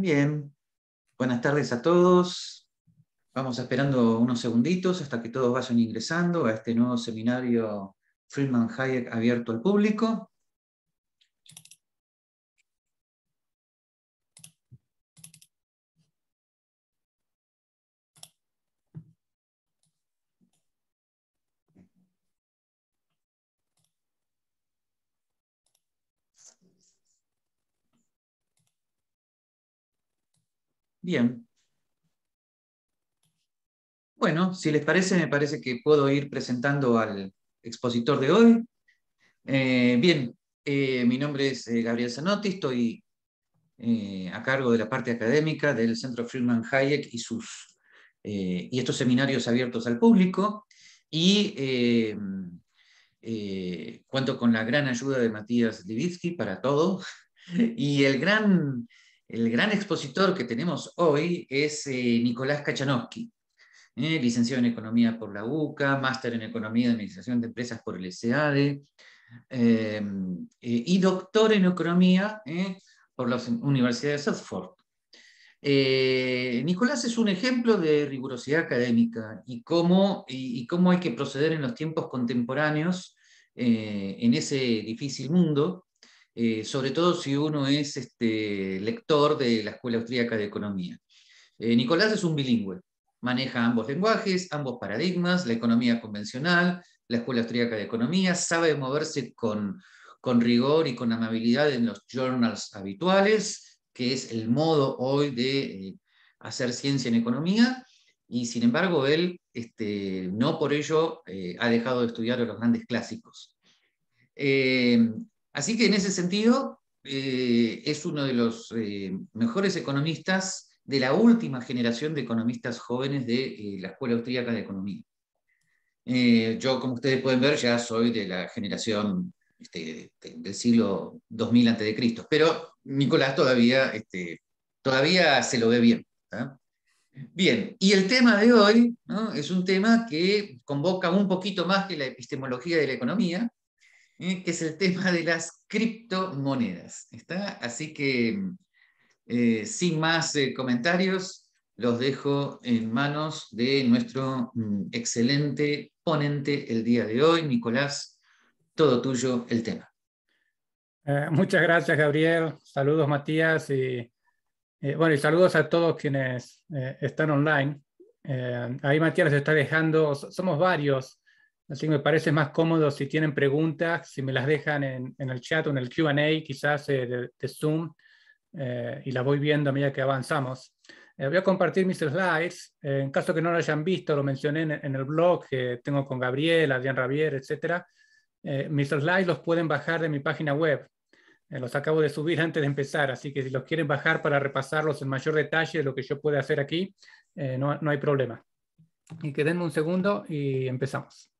Bien, buenas tardes a todos. Vamos esperando unos segunditos hasta que todos vayan ingresando a este nuevo seminario Friedman Hayek abierto al público. Bien. Bueno, si les parece, me parece que puedo ir presentando al expositor de hoy. Eh, bien, eh, mi nombre es eh, Gabriel Zanotti, estoy a cargo de la parte académica del Centro Friedman Hayek y, sus, y estos seminarios abiertos al público. Y cuento con la gran ayuda de Matías Libitsky para todo. Y el gran el gran expositor que tenemos hoy es eh, Nicolás Kachanowski, eh, licenciado en Economía por la UCA, máster en Economía y Administración de Empresas por el SEADE em, eh, y doctor en Economía por la Universidad de Southford. Nicolás es un ejemplo de rigurosidad académica y cómo, y cómo hay que proceder en los tiempos contemporáneos en ese difícil mundo eh, sobre todo si uno es este, lector de la Escuela Austríaca de Economía. Eh, Nicolás es un bilingüe, maneja ambos lenguajes, ambos paradigmas, la economía convencional, la Escuela Austríaca de Economía, sabe moverse con, rigor y con amabilidad en los journals habituales, que es el modo hoy de eh, hacer ciencia en economía, y sin embargo él este, no por ello ha dejado de estudiar los grandes clásicos. Así que en ese sentido, eh, es uno de los eh, mejores economistas de la última generación de economistas jóvenes de eh, la Escuela Austríaca de Economía. yo, como ustedes pueden ver, ya soy de la generación este, del siglo 2000 a.C., pero Nicolás todavía, este, todavía se lo ve bien. Bien, y el tema de hoy es un tema que convoca un poquito más que la epistemología de la economía, ¿eh? que es el tema de las criptomonedas. ¿está? Así que, mm, eh, sin más eh, comentarios, los dejo en manos de nuestro mm, excelente ponente el día de hoy, Nicolás. Todo tuyo el tema. muchas gracias, Gabriel. Saludos, Matías. Y, bueno, y saludos a todos quienes están online. ahí Matías nos está dejando, somos varios Así que me parece más cómodo si tienen preguntas, si me las dejan en, el chat o en el QA, quizás eh, de, Zoom, eh, y las voy viendo a medida que avanzamos. Eh, voy a compartir mis slides. en caso que no lo hayan visto, lo mencioné en, el blog que tengo con Gabriel, Adrián Ravier, etc. mis slides los pueden bajar de mi página web. los acabo de subir antes de empezar, así que si los quieren bajar para repasarlos en mayor detalle de lo que yo pueda hacer aquí, no, no hay problema. Y que denme un segundo y empezamos.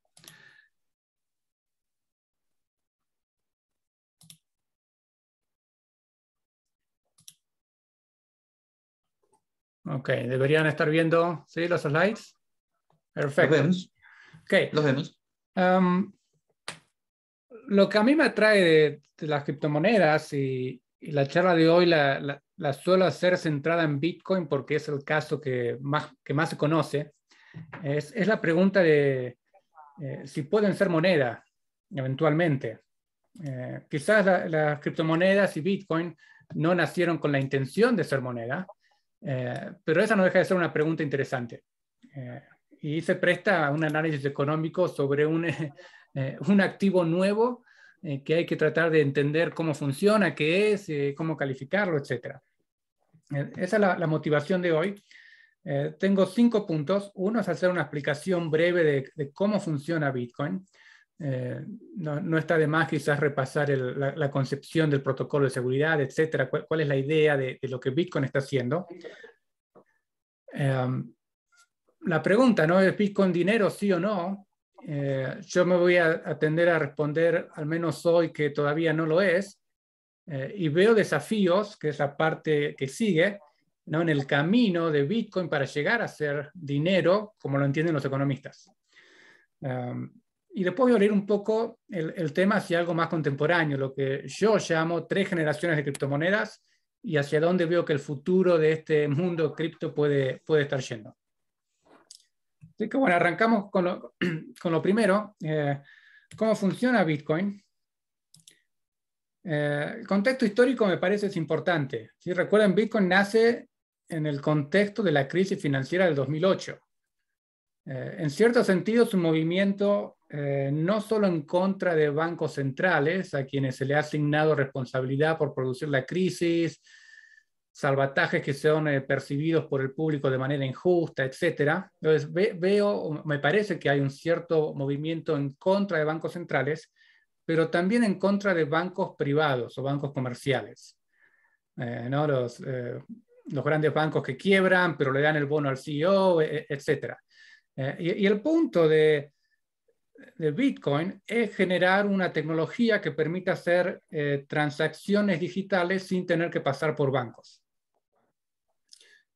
Ok, deberían estar viendo, ¿sí? Los slides. Perfecto. Los vemos. Okay. Los vemos. Um, lo que a mí me atrae de, las criptomonedas y, y, la charla de hoy la, la, suelo hacer centrada en Bitcoin porque es el caso que más, que más se conoce, es, la pregunta de eh, si pueden ser moneda eventualmente. Eh, quizás las criptomonedas y Bitcoin no nacieron con la intención de ser moneda, eh, pero esa no deja de ser una pregunta interesante. Eh, y se presta a un análisis económico sobre un, eh, activo nuevo que hay que tratar de entender cómo funciona, qué es, cómo calificarlo, etc. esa es la, motivación de hoy. tengo cinco puntos. Uno es hacer una explicación breve de cómo funciona Bitcoin. Eh, no, está de más quizás repasar la, concepción del protocolo de seguridad, etcétera, cuál, es la idea de, lo que Bitcoin está haciendo. Em, la pregunta, ¿no? ¿Es Bitcoin dinero, sí o no? Eh, yo me voy a atender a responder, al menos hoy, que todavía no lo es, eh, y veo desafíos, que es la parte que sigue, ¿no? en el camino de Bitcoin para llegar a ser dinero, como lo entienden los economistas. Em, y después voy a abrir un poco el, tema hacia algo más contemporáneo, lo que yo llamo tres generaciones de criptomonedas y hacia dónde veo que el futuro de este mundo cripto puede, puede estar yendo. Así que bueno, arrancamos con lo, primero, eh, cómo funciona Bitcoin. Eh, el contexto histórico me parece es importante. Si recuerdan, Bitcoin nace en el contexto de la crisis financiera del 2008. Eh, en cierto sentido, es un movimiento eh, no solo en contra de bancos centrales, a quienes se le ha asignado responsabilidad por producir la crisis, salvatajes que son eh, percibidos por el público de manera injusta, etc. Entonces veo, me parece que hay un cierto movimiento en contra de bancos centrales, pero también en contra de bancos privados o bancos comerciales. ¿no? Los, los grandes bancos que quiebran, pero le dan el bono al CEO, e, e, etc. Eh, y, el punto de, Bitcoin es generar una tecnología que permita hacer eh, transacciones digitales sin tener que pasar por bancos.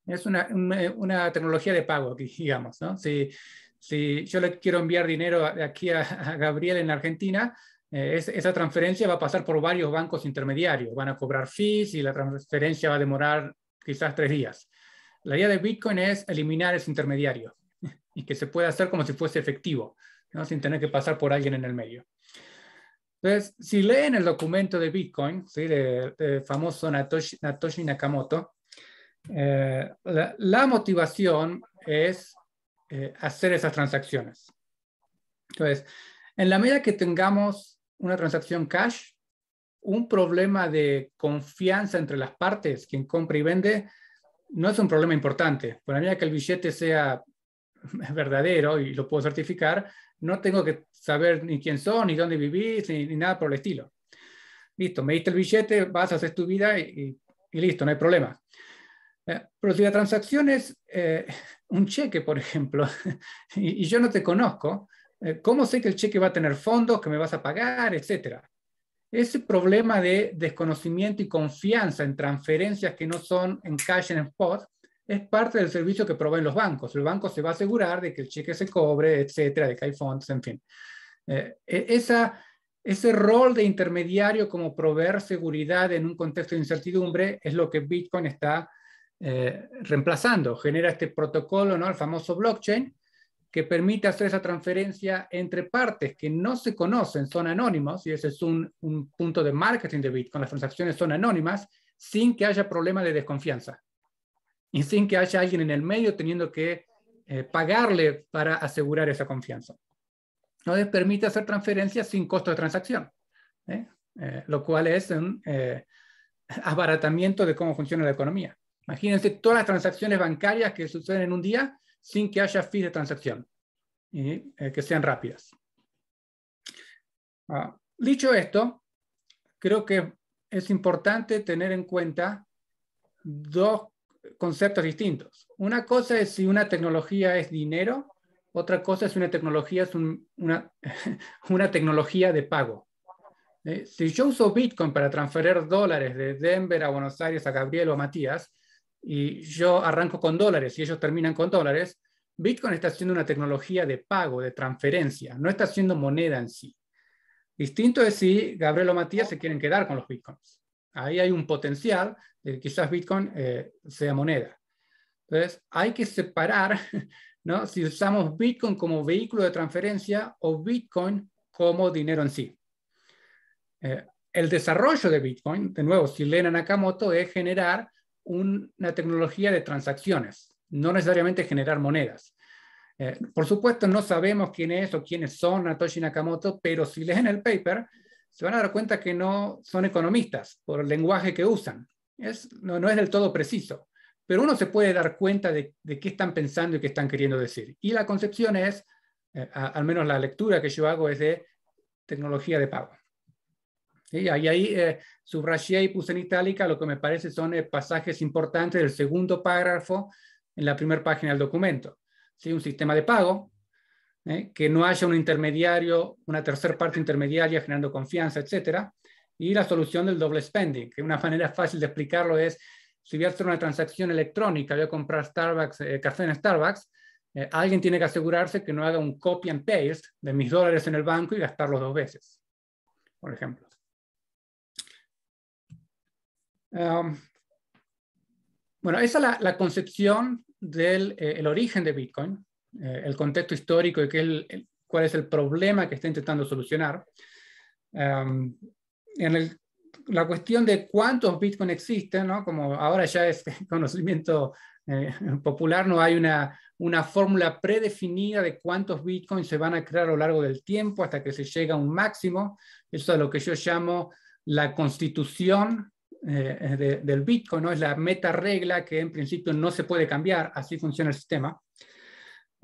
Es una, eh, tecnología de pago, digamos. ¿no? Si, yo le quiero enviar dinero aquí a, Gabriel en Argentina, esa transferencia va a pasar por varios bancos intermediarios. Van a cobrar fees y la transferencia va a demorar quizás tres días. La idea de Bitcoin es eliminar ese intermediario y que se puede hacer como si fuese efectivo, ¿no? sin tener que pasar por alguien en el medio. Entonces, si leen el documento de Bitcoin, ¿sí? de, famoso Natoshi, Nakamoto, eh, la, motivación es eh, hacer esas transacciones. Entonces, en la medida que tengamos una transacción cash, un problema de confianza entre las partes, quien compra y vende, no es un problema importante. Por la medida que el billete sea verdadero y lo puedo certificar, no tengo que saber ni quién son, ni dónde vivís, ni, nada por el estilo. Listo, me diste el billete, vas, a hacer tu vida y, listo, no hay problema. Eh, pero si la transacción es eh, un cheque, por ejemplo, y, yo no te conozco, eh, ¿cómo sé que el cheque va a tener fondos, que me vas a pagar, etcétera? Ese problema de desconocimiento y confianza en transferencias que no son en cash en spot es parte del servicio que proveen los bancos. El banco se va a asegurar de que el cheque se cobre, etcétera, de que hay fondos, en fin. Eh, e, ese rol de intermediario como proveer seguridad en un contexto de incertidumbre es lo que Bitcoin está eh, reemplazando. Genera este protocolo, ¿no? el famoso blockchain, que permite hacer esa transferencia entre partes que no se conocen, son anónimos, y ese es un, un punto de marketing de Bitcoin. Las transacciones son anónimas sin que haya problema de desconfianza y sin que haya alguien en el medio teniendo que eh, pagarle para asegurar esa confianza. No les permite hacer transferencias sin costo de transacción, ¿eh? Eh, lo cual es un abaratamiento de cómo funciona la economía. Imagínense todas las transacciones bancarias que suceden en un día sin que haya fees de transacción y que sean rápidas. Ah, dicho esto, creo que es importante tener en cuenta dos conceptos distintos. Una cosa es si una tecnología es dinero, otra cosa es si una tecnología es una, tecnología de pago. Eh, si yo uso Bitcoin para transferir dólares de Denver a Buenos Aires a Gabriel o Matías, y yo arranco con dólares y ellos terminan con dólares, Bitcoin está siendo una tecnología de pago, de transferencia, no está siendo moneda en sí. Distinto es si Gabriel o Matías se quieren quedar con los Bitcoins. Ahí hay un potencial de que quizás Bitcoin eh, sea moneda. Entonces, hay que separar ¿no? si usamos Bitcoin como vehículo de transferencia o Bitcoin como dinero en sí. Eh, el desarrollo de Bitcoin, de nuevo, si a Nakamoto, es generar una tecnología de transacciones, no necesariamente generar monedas. Eh, por supuesto, no sabemos quién es o quiénes son Natoshi Nakamoto, pero si leen el paper, se van a dar cuenta que no son economistas por el lenguaje que usan. Es, no, no, es del todo preciso, pero uno se puede dar cuenta de, de qué están pensando y qué están queriendo decir. Y la concepción es, eh, al menos la lectura que yo hago es de tecnología de pago. Y ahí ahí eh, subrayé y puse en itálica lo que me parece son eh, pasajes importantes del segundo párrafo en la primera página del documento. ¿Sí? Un sistema de pago, ¿eh? que no haya un intermediario, una tercera parte intermediaria generando confianza, etc. Y la solución del doble spending, que una manera fácil de explicarlo es, si voy a hacer una transacción electrónica, voy a comprar Starbucks, eh, café en Starbucks, eh, alguien tiene que asegurarse que no haga un copy and paste de mis dólares en el banco y gastarlos dos veces, por ejemplo. Um, bueno, esa es la, concepción del origen de Bitcoin, eh, el contexto histórico y qué el, cuál es el problema que está intentando solucionar. Em, en la cuestión de cuántos Bitcoin existen, ¿no? como ahora ya es conocimiento eh, popular, no hay una, una fórmula predefinida de cuántos Bitcoins se van a crear a lo largo del tiempo hasta que se llega a un máximo. Eso es lo que yo llamo la constitución eh, del Bitcoin, ¿no? es la meta regla que en principio no se puede cambiar, así funciona el sistema.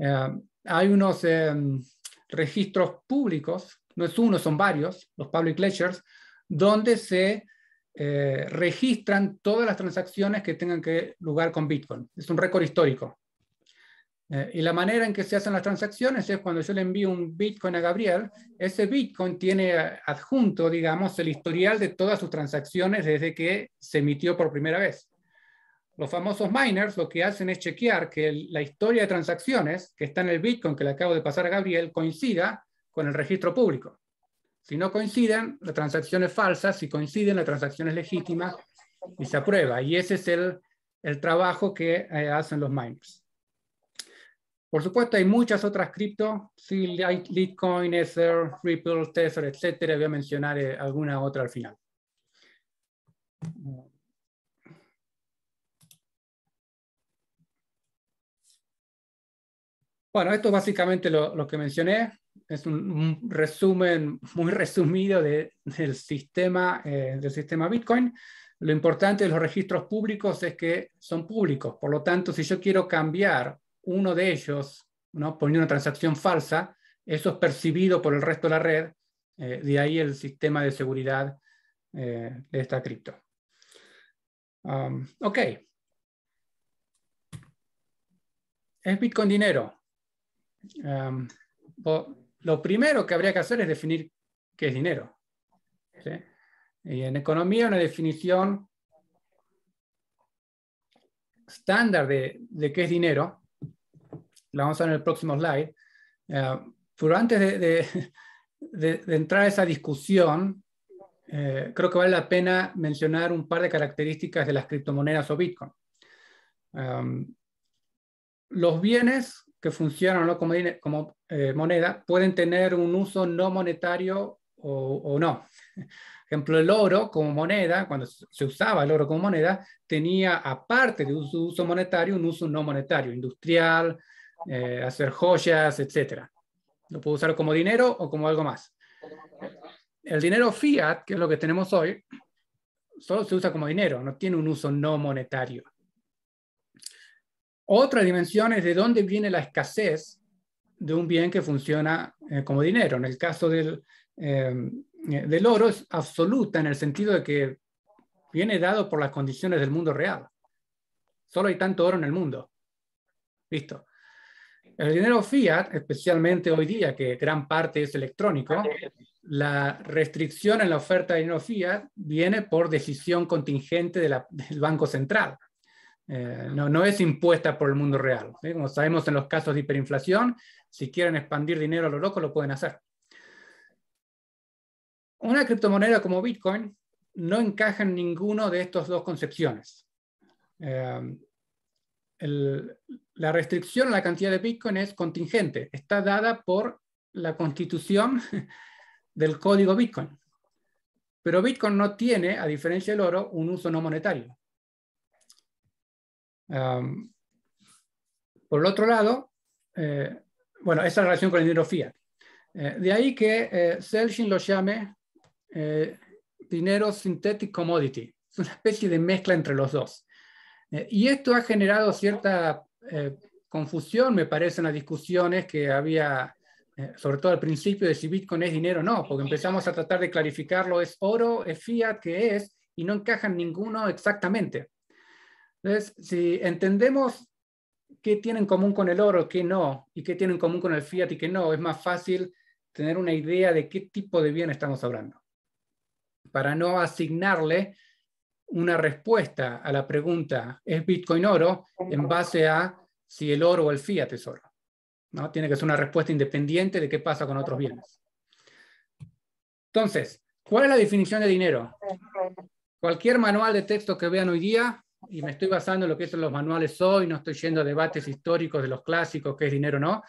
Eh, hay unos em, registros públicos, no es uno, son varios, los public ledgers, donde se eh, registran todas las transacciones que tengan que lugar con Bitcoin. Es un récord histórico. Eh, y la manera en que se hacen las transacciones es cuando yo le envío un Bitcoin a Gabriel, ese Bitcoin tiene adjunto, digamos, el historial de todas sus transacciones desde que se emitió por primera vez. Los famosos miners lo que hacen es chequear que la historia de transacciones que está en el Bitcoin que le acabo de pasar a Gabriel coincida con el registro público. Si no coinciden, la transacción es falsa, si coinciden, la transacción es legítima y se aprueba. Y ese es el, trabajo que eh, hacen los miners. Por supuesto, hay muchas otras cripto, sí, Litecoin, Ether, Ripple, Tether, etcétera. Voy a mencionar eh, alguna otra al final. Bueno, esto es básicamente lo, que mencioné. Es un, resumen muy resumido del, sistema, eh, del sistema Bitcoin. Lo importante de los registros públicos es que son públicos. Por lo tanto, si yo quiero cambiar uno de ellos, ¿no? poniendo una transacción falsa, eso es percibido por el resto de la red. Eh, de ahí el sistema de seguridad eh, de esta cripto. Um, ok. ¿Es Bitcoin dinero? lo primero que habría que hacer es definir qué es dinero. Y en economía una definición estándar de, qué es dinero, la vamos a ver en el próximo slide, ah, pero antes de, entrar a esa discusión, eh, creo que vale la pena mencionar un par de características de las criptomonedas o Bitcoin. los bienes que funcionan como, como eh, moneda pueden tener un uso no monetario o, no. Por ejemplo, el oro como moneda, cuando se usaba el oro como moneda, tenía, aparte de su uso monetario, un uso no monetario, industrial, eh, hacer joyas, etc. Lo puedo usar como dinero o como algo más. El dinero fiat, que es lo que tenemos hoy, solo se usa como dinero, no tiene un uso no monetario. Otra dimensión es de dónde viene la escasez de un bien que funciona eh, como dinero. En el caso eh, del, oro es absoluta en el sentido de que viene dado por las condiciones del mundo real. Solo hay tanto oro en el mundo. Listo. El dinero fiat, especialmente hoy día, que gran parte es electrónico, la restricción en la oferta de dinero fiat viene por decisión contingente del Banco Central. Eh, no, es impuesta por el mundo real. Como sabemos en los casos de hiperinflación, si quieren expandir dinero a lo loco, lo pueden hacer. Una criptomoneda como Bitcoin no encaja en ninguno de estas dos concepciones. Eh, la restricción a la cantidad de Bitcoin es contingente, está dada por la constitución del código Bitcoin. Pero Bitcoin no tiene, a diferencia del oro, un uso no monetario por el otro lado, eh, bueno, esa relación con el dinero fiat. de ahí que eh, Selgin lo llame eh, dinero synthetic commodity. Es una especie de mezcla entre los dos. Eh, y esto ha generado cierta confusión, me parece, en las discusiones que había, sobre todo al principio, de si Bitcoin es dinero o no, porque empezamos a tratar de clarificarlo, es oro, es fiat, ¿qué es? Y no encajan ninguno exactamente. Entonces, si entendemos qué tienen en común con el oro, qué no, y qué tienen en común con el fiat y qué no, es más fácil tener una idea de qué tipo de bien estamos hablando, para no asignarle una respuesta a la pregunta, ¿es Bitcoin oro? en base a si el oro o el fiat es oro. ¿no? Tiene que ser una respuesta independiente de qué pasa con otros bienes. Entonces, ¿cuál es la definición de dinero? Cualquier manual de texto que vean hoy día y me estoy basando en lo que son los manuales hoy, no estoy yendo a debates históricos de los clásicos, que es dinero o no,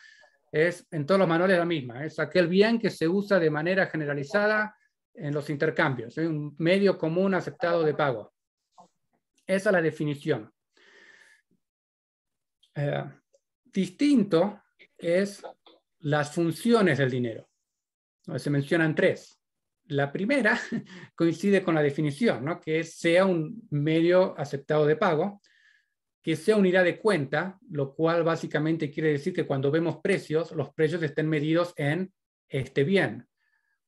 es en todos los manuales la misma, es aquel bien que se usa de manera generalizada en los intercambios, es un medio común aceptado de pago. Esa es la definición. Eh, distinto es las funciones del dinero. Se mencionan tres. La primera coincide con la definición, ¿no? que sea un medio aceptado de pago, que sea unidad de cuenta, lo cual básicamente quiere decir que cuando vemos precios, los precios estén medidos en este bien.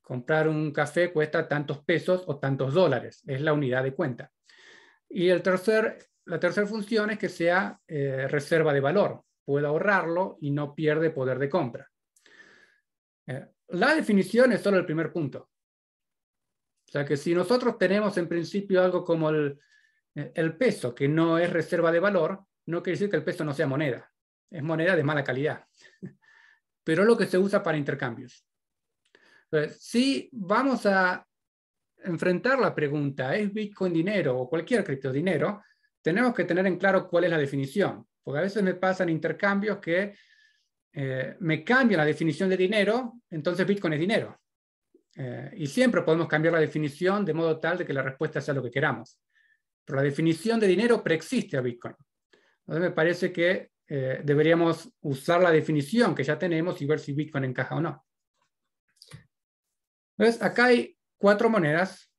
Comprar un café cuesta tantos pesos o tantos dólares, es la unidad de cuenta. Y tercer, la tercera función es que sea eh, reserva de valor, pueda ahorrarlo y no pierde poder de compra. Eh, la definición es solo el primer punto. O sea que si nosotros tenemos en principio algo como eh, el, peso, que no es reserva de valor, no quiere decir que el peso no sea moneda. Es moneda de mala calidad. Pero es lo que se usa para intercambios. si vamos a enfrentar la pregunta, ¿es Bitcoin dinero o cualquier cripto dinero? Tenemos que tener en claro cuál es la definición. Porque a veces me pasan intercambios que eh, me cambian la definición de dinero, entonces Bitcoin es dinero. Eh, y siempre podemos cambiar la definición de modo tal de que la respuesta sea lo que queramos. Pero la definición de dinero preexiste a Bitcoin. Entonces me parece que eh, deberíamos usar la definición que ya tenemos y ver si Bitcoin encaja o no. Entonces acá hay cuatro monedas.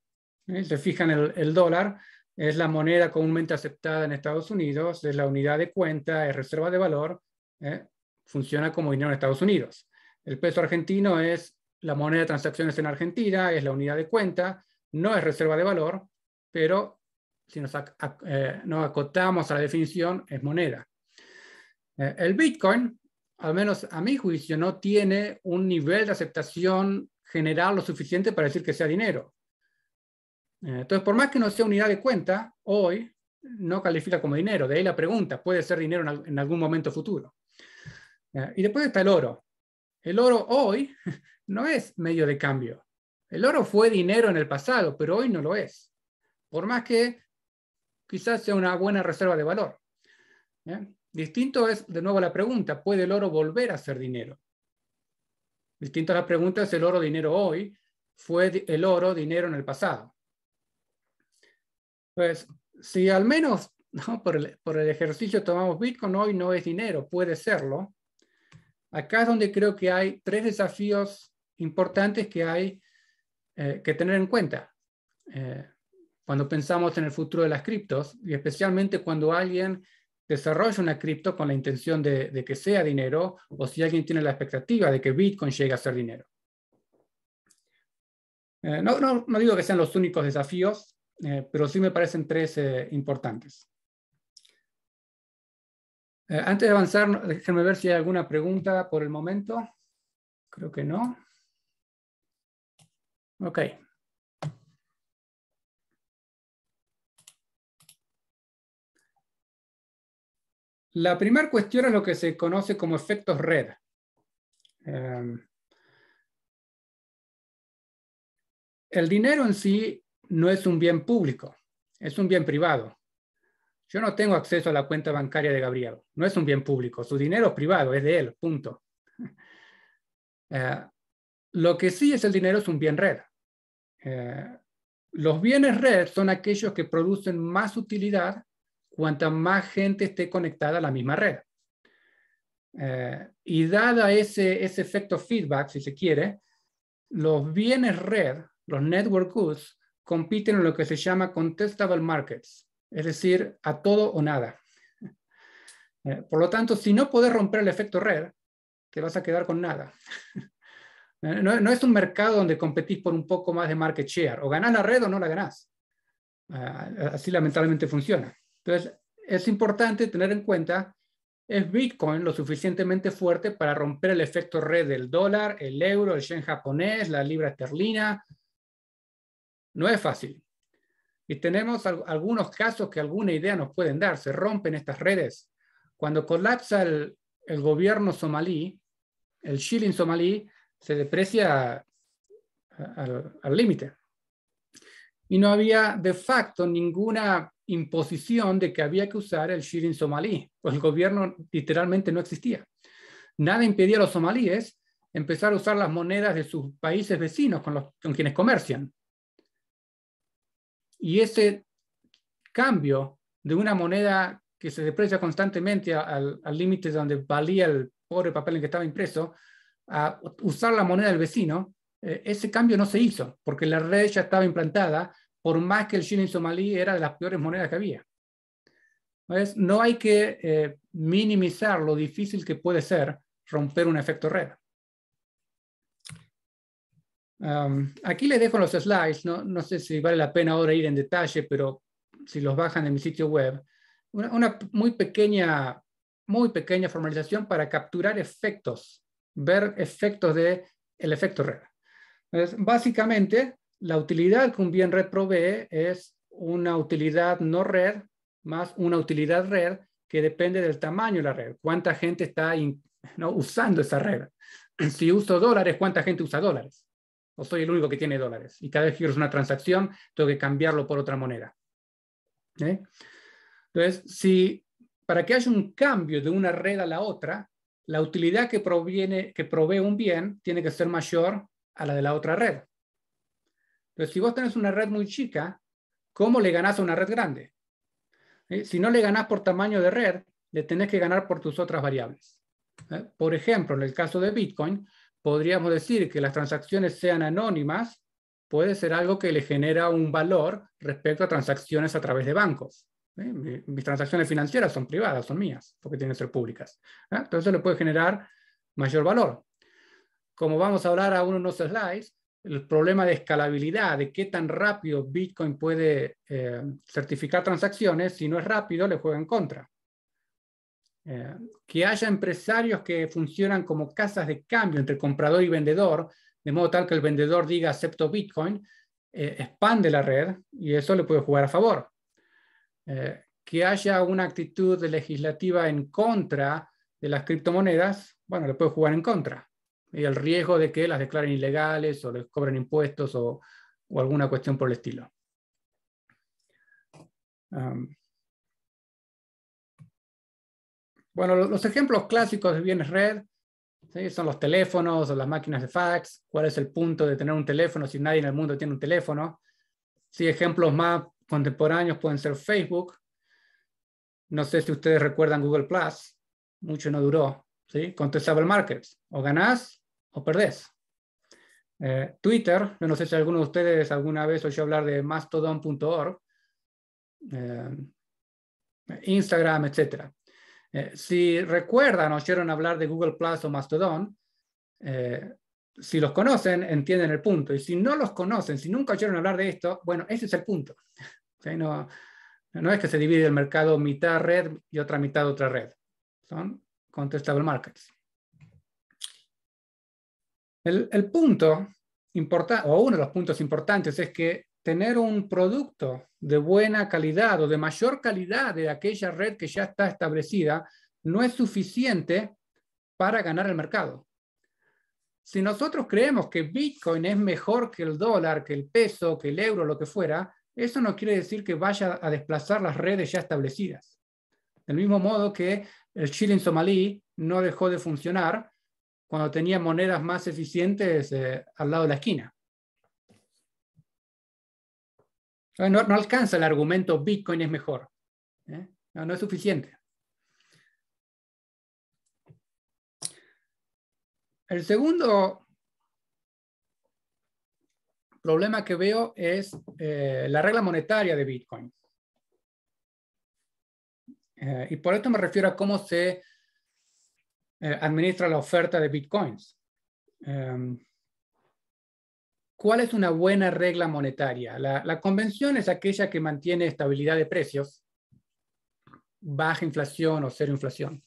Se fijan el, el dólar. Es la moneda comúnmente aceptada en Estados Unidos. Es la unidad de cuenta, es reserva de valor. ¿eh? Funciona como dinero en Estados Unidos. El peso argentino es la moneda de transacciones en Argentina es la unidad de cuenta, no es reserva de valor, pero si nos, eh, acotamos a la definición, es moneda. Eh, el Bitcoin, al menos a mi juicio, no tiene un nivel de aceptación general lo suficiente para decir que sea dinero. Eh, entonces, por más que no sea unidad de cuenta, hoy no califica como dinero. De ahí la pregunta, ¿puede ser dinero en algún momento futuro? Y después está el oro. El oro hoy no es medio de cambio. El oro fue dinero en el pasado, pero hoy no lo es. Por más que quizás sea una buena reserva de valor. Distinto es, de nuevo, la pregunta, ¿puede el oro volver a ser dinero? Distinta la pregunta es, ¿el oro dinero hoy? ¿Fue el oro dinero en el pasado? Pues si al menos por, el, ejercicio tomamos Bitcoin, hoy no es dinero, puede serlo, Acá es donde creo que hay tres desafíos importantes que hay eh, que tener en cuenta eh, cuando pensamos en el futuro de las criptos y especialmente cuando alguien desarrolla una cripto con la intención de, que sea dinero o si alguien tiene la expectativa de que Bitcoin llegue a ser dinero. Eh, no, digo que sean los únicos desafíos, pero sí me parecen tres importantes. Eh, antes de avanzar, déjenme ver si hay alguna pregunta por el momento. Creo que no. Ok. La primera cuestión es lo que se conoce como efectos red. Em, el dinero en sí no es un bien público, es un bien privado. Yo no tengo acceso a la cuenta bancaria de Gabriel. No es un bien público. Su dinero es privado, es de él, punto. Eh, lo que sí es el dinero es un bien red. Eh, los bienes red son aquellos que producen más utilidad cuanta más gente esté conectada a la misma red. Eh, y dada ese, ese efecto feedback, si se quiere, los bienes red, los network goods, compiten en lo que se llama contestable markets, es decir, a todo o nada. Eh, por lo tanto, si no puedes romper el efecto red, te vas a quedar con nada. Eh, no, no, es un mercado donde competís por un poco más de market share. O ganás la red o no la ganás. Ah, así lamentablemente funciona. Entonces, es importante tener en cuenta, ¿es Bitcoin lo suficientemente fuerte para romper el efecto red del dólar, el euro, el yen japonés, la libra esterlina? No es fácil. Y tenemos algunos casos que alguna idea nos pueden dar. Se rompen estas redes. Cuando colapsa el, gobierno somalí, el shilling somalí se deprecia al límite. Y no había de facto ninguna imposición de que había que usar el shilling somalí, pues el gobierno literalmente no existía. Nada impedía a los somalíes empezar a usar las monedas de sus países vecinos con, los, con quienes comercian. Y ese cambio de una moneda que se deprecia constantemente al límite donde valía el pobre papel en que estaba impreso, a usar la moneda del vecino, eh, ese cambio no se hizo, porque la red ya estaba implantada, por más que el shilling somalí era de las peores monedas que había. No hay que eh, minimizar lo difícil que puede ser romper un efecto red aquí les dejo los slides, ¿no? sé si vale la pena ahora ir en detalle, pero si los bajan de mi sitio web, una, muy pequeña muy pequeña formalización para capturar efectos, ver efectos del el efecto red. básicamente, la utilidad que un bien red provee es una utilidad no red más una utilidad red que depende del tamaño de la red, cuánta gente está ¿no? usando esa red. Si uso dólares, cuánta gente usa dólares o soy el único que tiene dólares y cada vez que es una transacción tengo que cambiarlo por otra moneda. ¿eh? Entonces, si para que haya un cambio de una red a la otra, la utilidad que, proviene, que provee un bien tiene que ser mayor a la de la otra red. Entonces, si vos tenés una red muy chica, ¿cómo le ganás a una red grande? ¿Eh? Si no le ganás por tamaño de red, le tenés que ganar por tus otras variables. ¿eh? Por ejemplo, en el caso de Bitcoin, podríamos decir que las transacciones sean anónimas puede ser algo que le genera un valor respecto a transacciones a través de bancos. ¿eh? Mis transacciones financieras son privadas, son mías, porque tienen que ser públicas. ¿eh? Entonces le puede generar mayor valor. Como vamos a hablar a uno de los slides, el problema de escalabilidad, de qué tan rápido Bitcoin puede eh, certificar transacciones, si no es rápido, le juega en contra. Eh, que haya empresarios que funcionan como casas de cambio entre comprador y vendedor, de modo tal que el vendedor diga acepto Bitcoin, eh, expande la red y eso le puede jugar a favor. Eh, que haya una actitud legislativa en contra de las criptomonedas, bueno, le puede jugar en contra. Y el riesgo de que las declaren ilegales o les cobren impuestos o, alguna cuestión por el estilo. Um, Bueno, los, ejemplos clásicos de bienes red son los teléfonos o las máquinas de fax. ¿Cuál es el punto de tener un teléfono si nadie en el mundo tiene un teléfono? Sí, ejemplos más contemporáneos pueden ser Facebook. No sé si ustedes recuerdan Google Plus. Mucho no duró. ¿sí? Contestable Markets. O ganás o perdés. Eh, Twitter, no sé si alguno de ustedes alguna vez oyó hablar de mastodon.org, eh, Instagram, etcétera. Eh, si recuerdan, oyeron hablar de Google Plus o Mastodon, eh, si los conocen, entienden el punto. Y si no los conocen, si nunca oyeron hablar de esto, bueno, ese es el punto. No, no es que se divide el mercado mitad red y otra mitad otra red. Son contestable markets. El, el punto importante, o uno de los puntos importantes, es que tener un producto de buena calidad o de mayor calidad de aquella red que ya está establecida no es suficiente para ganar el mercado. Si nosotros creemos que Bitcoin es mejor que el dólar, que el peso, que el euro, lo que fuera, eso no quiere decir que vaya a desplazar las redes ya establecidas. Del mismo modo que el shilling somalí no dejó de funcionar cuando tenía monedas más eficientes eh, al lado de la esquina. No, alcanza el argumento Bitcoin es mejor. ¿eh? No, es suficiente. El segundo problema que veo es eh, la regla monetaria de Bitcoin. Eh, y por esto me refiero a cómo se administra la oferta de Bitcoins. Em, ¿Cuál es una buena regla monetaria? La, convención es aquella que mantiene estabilidad de precios, baja inflación o cero inflación.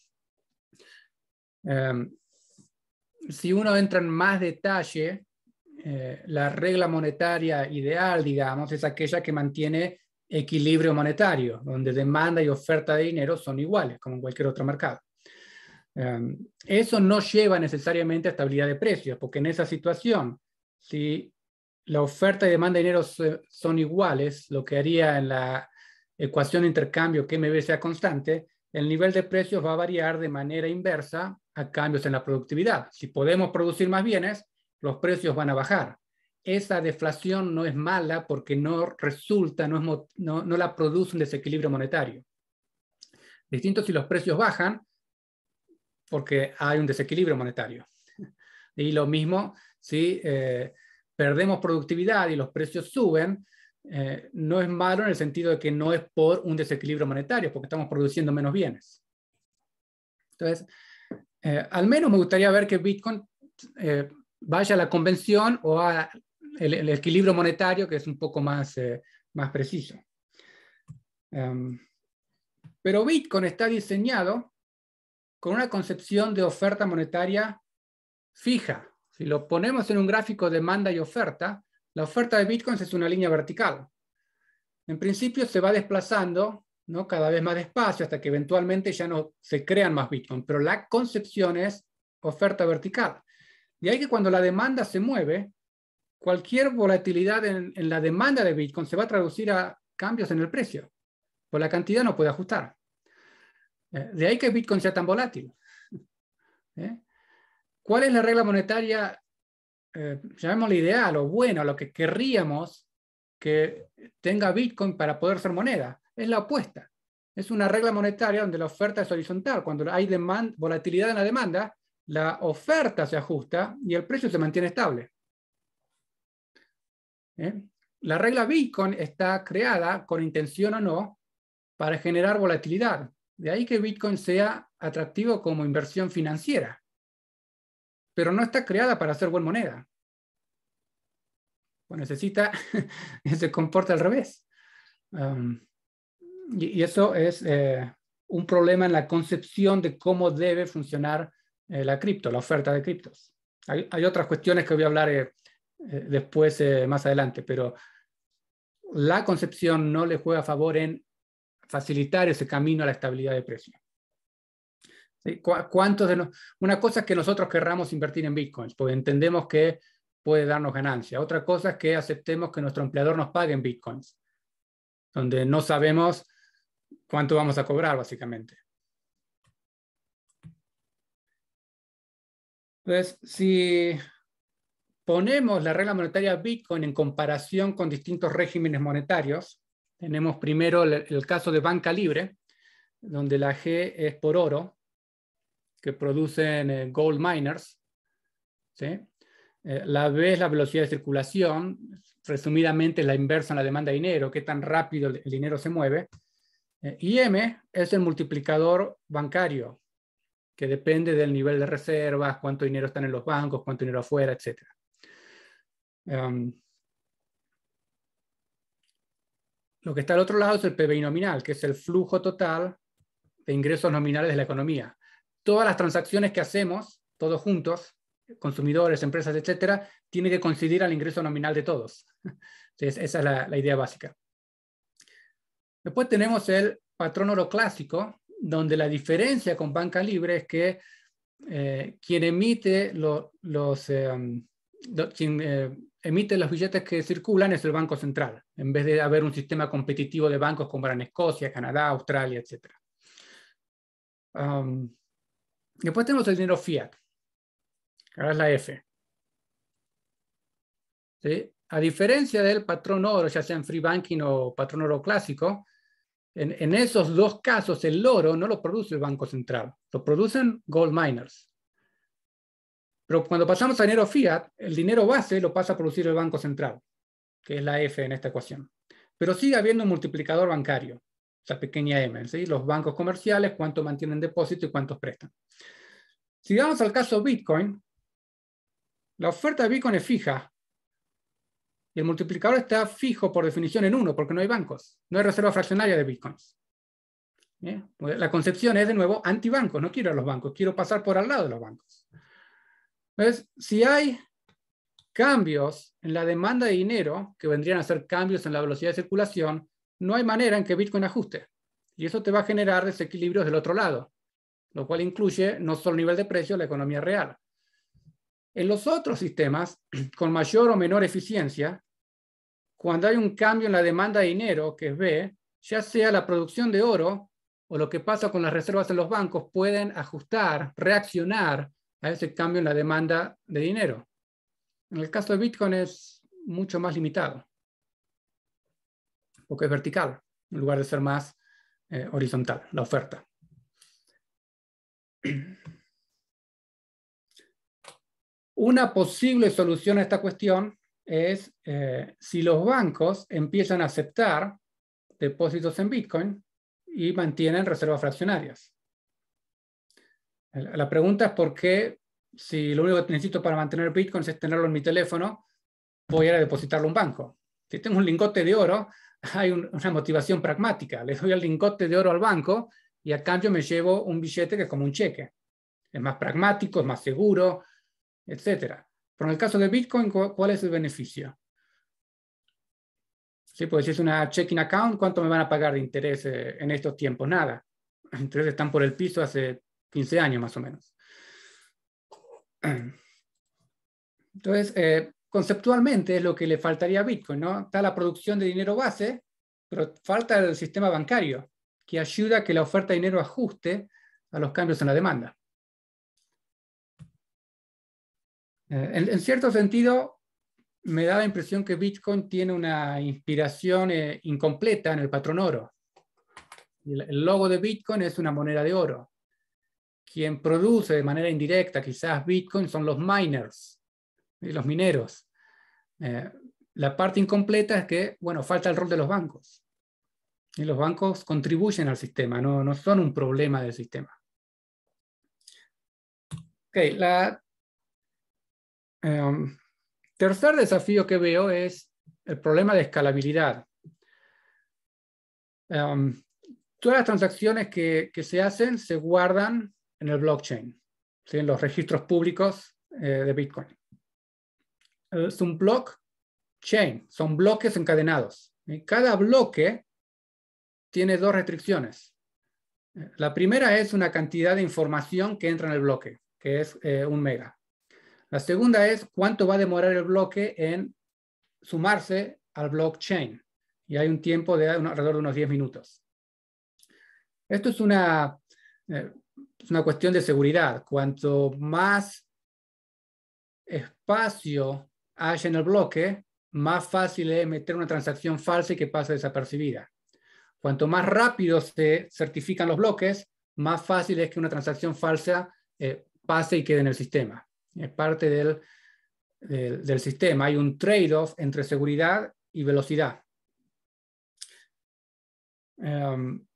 Em, si uno entra en más detalle, eh, la regla monetaria ideal, digamos, es aquella que mantiene equilibrio monetario, donde demanda y oferta de dinero son iguales, como en cualquier otro mercado. Em, eso no lleva necesariamente a estabilidad de precios, porque en esa situación, si la oferta y demanda de dinero son iguales, lo que haría en la ecuación de intercambio que MB sea constante, el nivel de precios va a variar de manera inversa a cambios en la productividad. Si podemos producir más bienes, los precios van a bajar. Esa deflación no es mala porque no resulta, no, la produce un desequilibrio monetario. Distinto si los precios bajan porque hay un desequilibrio monetario. Y lo mismo si... Eh, perdemos productividad y los precios suben, eh, no es malo en el sentido de que no es por un desequilibrio monetario, porque estamos produciendo menos bienes. Entonces, eh, al menos me gustaría ver que Bitcoin eh, vaya a la convención o al el, equilibrio monetario, que es un poco más, más preciso. Em, pero Bitcoin está diseñado con una concepción de oferta monetaria fija, si lo ponemos en un gráfico de demanda y oferta, la oferta de bitcoins es una línea vertical. En principio se va desplazando ¿no? cada vez más despacio hasta que eventualmente ya no se crean más bitcoins, pero la concepción es oferta vertical. De ahí que cuando la demanda se mueve, cualquier volatilidad en, la demanda de bitcoin se va a traducir a cambios en el precio, pues la cantidad no puede ajustar. Eh, de ahí que bitcoin sea tan volátil. ¿Eh? ¿Cuál es la regla monetaria, eh, llamémosla ideal o buena, lo que querríamos que tenga Bitcoin para poder ser moneda? Es la opuesta. Es una regla monetaria donde la oferta es horizontal. Cuando hay volatilidad en la demanda, la oferta se ajusta y el precio se mantiene estable. ¿Eh? La regla Bitcoin está creada con intención o no para generar volatilidad. De ahí que Bitcoin sea atractivo como inversión financiera pero no está creada para ser buena moneda. pues necesita, se comporta al revés. Um, y, eso es eh, un problema en la concepción de cómo debe funcionar eh, la cripto, la oferta de criptos. Hay, otras cuestiones que voy a hablar eh, después, más adelante, pero la concepción no le juega a favor en facilitar ese camino a la estabilidad de precio de Una cosa es que nosotros querramos invertir en bitcoins, porque entendemos que puede darnos ganancia. Otra cosa es que aceptemos que nuestro empleador nos pague en bitcoins, donde no sabemos cuánto vamos a cobrar, básicamente. Entonces, si ponemos la regla monetaria Bitcoin en comparación con distintos regímenes monetarios, tenemos primero el caso de banca libre, donde la G es por oro, que producen eh, gold miners. Eh, la B es la velocidad de circulación, resumidamente la inversa en la demanda de dinero, qué tan rápido el, dinero se mueve. Eh, y M es el multiplicador bancario, que depende del nivel de reservas, cuánto dinero están en los bancos, cuánto dinero afuera, etc. Em, lo que está al otro lado es el PBI nominal, que es el flujo total de ingresos nominales de la economía todas las transacciones que hacemos, todos juntos, consumidores, empresas, etcétera, tiene que coincidir al ingreso nominal de todos. esa es la, idea básica. Después tenemos el patrón oro clásico, donde la diferencia con banca libre es que eh, quien emite los em, quien, eh, emite los billetes que circulan es el Banco Central, en vez de haber un sistema competitivo de bancos como en Escocia, Canadá, Australia, etc. Después tenemos el dinero fiat. Ahora es la F. A diferencia del patrón oro, ya sea en free banking o patrón oro clásico, en, esos dos casos el oro no lo produce el Banco Central, lo producen gold miners. Pero cuando pasamos a dinero fiat, el dinero base lo pasa a producir el Banco Central, que es la F en esta ecuación. Pero sigue habiendo un multiplicador bancario la pequeña m, los bancos comerciales, cuánto mantienen depósito y cuántos prestan. Si vamos al caso Bitcoin, la oferta de Bitcoin es fija y el multiplicador está fijo por definición en uno, porque no hay bancos, no hay reserva fraccionaria de Bitcoins. La concepción es de nuevo antibanco. no quiero a los bancos, quiero pasar por al lado de los bancos. Entonces, si hay cambios en la demanda de dinero, que vendrían a ser cambios en la velocidad de circulación, no hay manera en que Bitcoin ajuste. Y eso te va a generar desequilibrios del otro lado, lo cual incluye no solo el nivel de precio, la economía real. En los otros sistemas, con mayor o menor eficiencia, cuando hay un cambio en la demanda de dinero, que es B, ya sea la producción de oro o lo que pasa con las reservas en los bancos, pueden ajustar, reaccionar a ese cambio en la demanda de dinero. En el caso de Bitcoin es mucho más limitado que es vertical, en lugar de ser más eh, horizontal, la oferta. Una posible solución a esta cuestión es eh, si los bancos empiezan a aceptar depósitos en Bitcoin y mantienen reservas fraccionarias. La pregunta es por qué, si lo único que necesito para mantener Bitcoin es tenerlo en mi teléfono, voy a ir a depositarlo en un banco. Si tengo un lingote de oro, hay una motivación pragmática. Le doy el lingote de oro al banco y a cambio me llevo un billete que es como un cheque. Es más pragmático, es más seguro, etc. Pero en el caso de Bitcoin, ¿cuál es el beneficio? Sí, pues si es una checking account, ¿cuánto me van a pagar de interés eh, en estos tiempos? Nada. Los intereses están por el piso hace 15 años más o menos. Entonces, eh, conceptualmente es lo que le faltaría a Bitcoin, ¿no? Está la producción de dinero base, pero falta el sistema bancario, que ayuda a que la oferta de dinero ajuste a los cambios en la demanda. Eh, en, cierto sentido, me da la impresión que Bitcoin tiene una inspiración eh, incompleta en el patrón oro. El, el logo de Bitcoin es una moneda de oro. Quien produce de manera indirecta quizás Bitcoin son los miners, eh, los mineros. Eh, la parte incompleta es que, bueno, falta el rol de los bancos. Y los bancos contribuyen al sistema, no, son un problema del sistema. Ok, la em, tercer desafío que veo es el problema de escalabilidad. Em, todas las transacciones que, se hacen se guardan en el blockchain, en los registros públicos eh, de Bitcoin. Eh, es un block chain, son bloques encadenados. Cada bloque tiene dos restricciones. Eh, la primera es una cantidad de información que entra en el bloque, que es eh, un mega. La segunda es cuánto va a demorar el bloque en sumarse al blockchain. Y hay un tiempo de alrededor de unos 10 minutos. Esto es una, es una cuestión de seguridad. Cuanto más espacio hash en el bloque, más fácil es meter una transacción falsa y que pase desapercibida. Cuanto más rápido se certifican los bloques, más fácil es que una transacción falsa eh, pase y quede en el sistema. Es parte del, del, sistema. Hay un trade-off entre seguridad y velocidad. Em,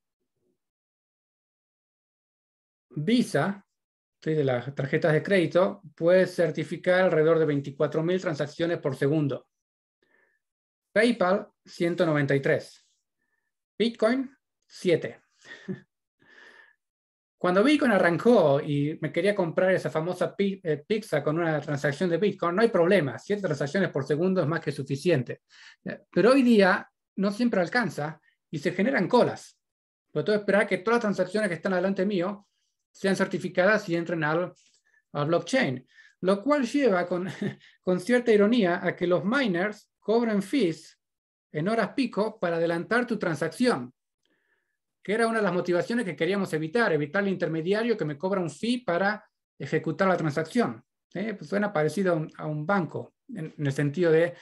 Visa Estoy de las tarjetas de crédito puede certificar alrededor de 24.000 transacciones por segundo. PayPal, 193. Bitcoin, 7. Cuando Bitcoin arrancó y me quería comprar esa famosa eh, pizza con una transacción de Bitcoin, no hay problema, siete transacciones por segundo es más que suficiente. Pero hoy día no siempre alcanza y se generan colas. Pero esperar que todas las transacciones que están delante mío sean certificadas y entren al, blockchain. Lo cual lleva con, con cierta ironía a que los miners cobren fees en horas pico para adelantar tu transacción, que era una de las motivaciones que queríamos evitar, evitar el intermediario que me cobra un fee para ejecutar la transacción. ¿eh? Pues suena parecido a un, banco, en, el sentido de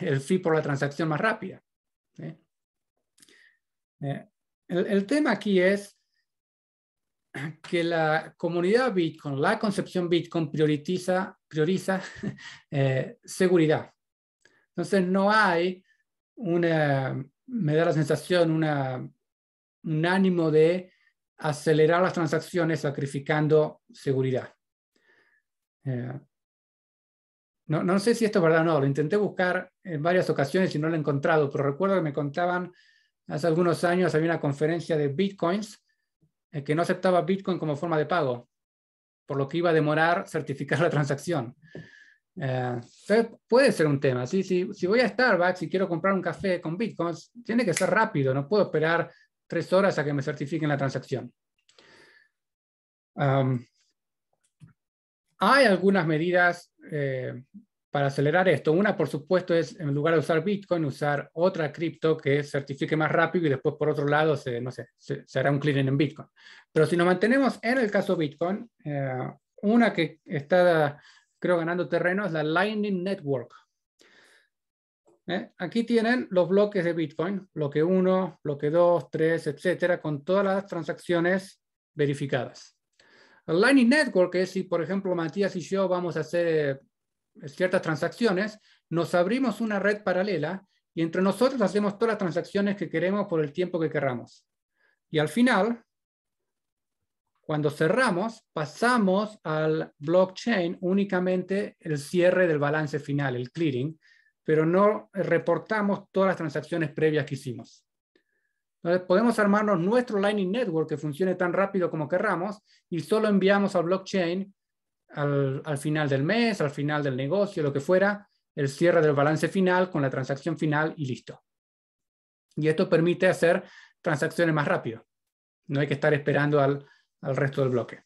el fee por la transacción más rápida. ¿eh? Eh, el, tema aquí es que la comunidad Bitcoin, la concepción Bitcoin prioriza, prioriza eh, seguridad. Entonces no hay una, me da la sensación, una, un ánimo de acelerar las transacciones sacrificando seguridad. Eh, no, no, sé si esto es verdad o no, lo intenté buscar en varias ocasiones y no lo he encontrado, pero recuerdo que me contaban hace algunos años, había una conferencia de Bitcoins que no aceptaba Bitcoin como forma de pago, por lo que iba a demorar certificar la transacción. Eh, puede ser un tema. ¿sí? Si, si voy a Starbucks y quiero comprar un café con bitcoins, tiene que ser rápido, no puedo esperar tres horas a que me certifiquen la transacción. hay algunas medidas eh, para acelerar esto. Una, por supuesto, es en lugar de usar Bitcoin, usar otra cripto que certifique más rápido y después, por otro lado, se, no sé, se, hará un clearing en Bitcoin. Pero si nos mantenemos en el caso Bitcoin, eh, una que está, creo, ganando terreno es la Lightning Network. Eh, aquí tienen los bloques de Bitcoin, bloque 1, bloque 2, 3, etcétera, con todas las transacciones verificadas. La Lightning Network es si, por ejemplo, Matías y yo vamos a hacer ciertas transacciones, nos abrimos una red paralela y entre nosotros hacemos todas las transacciones que queremos por el tiempo que querramos. Y al final, cuando cerramos, pasamos al blockchain únicamente el cierre del balance final, el clearing, pero no reportamos todas las transacciones previas que hicimos. Entonces podemos armarnos nuestro Lightning Network que funcione tan rápido como querramos y solo enviamos al blockchain al, final del mes, al final del negocio, lo que fuera, el cierre del balance final con la transacción final y listo. Y esto permite hacer transacciones más rápido. No hay que estar esperando al, resto del bloque.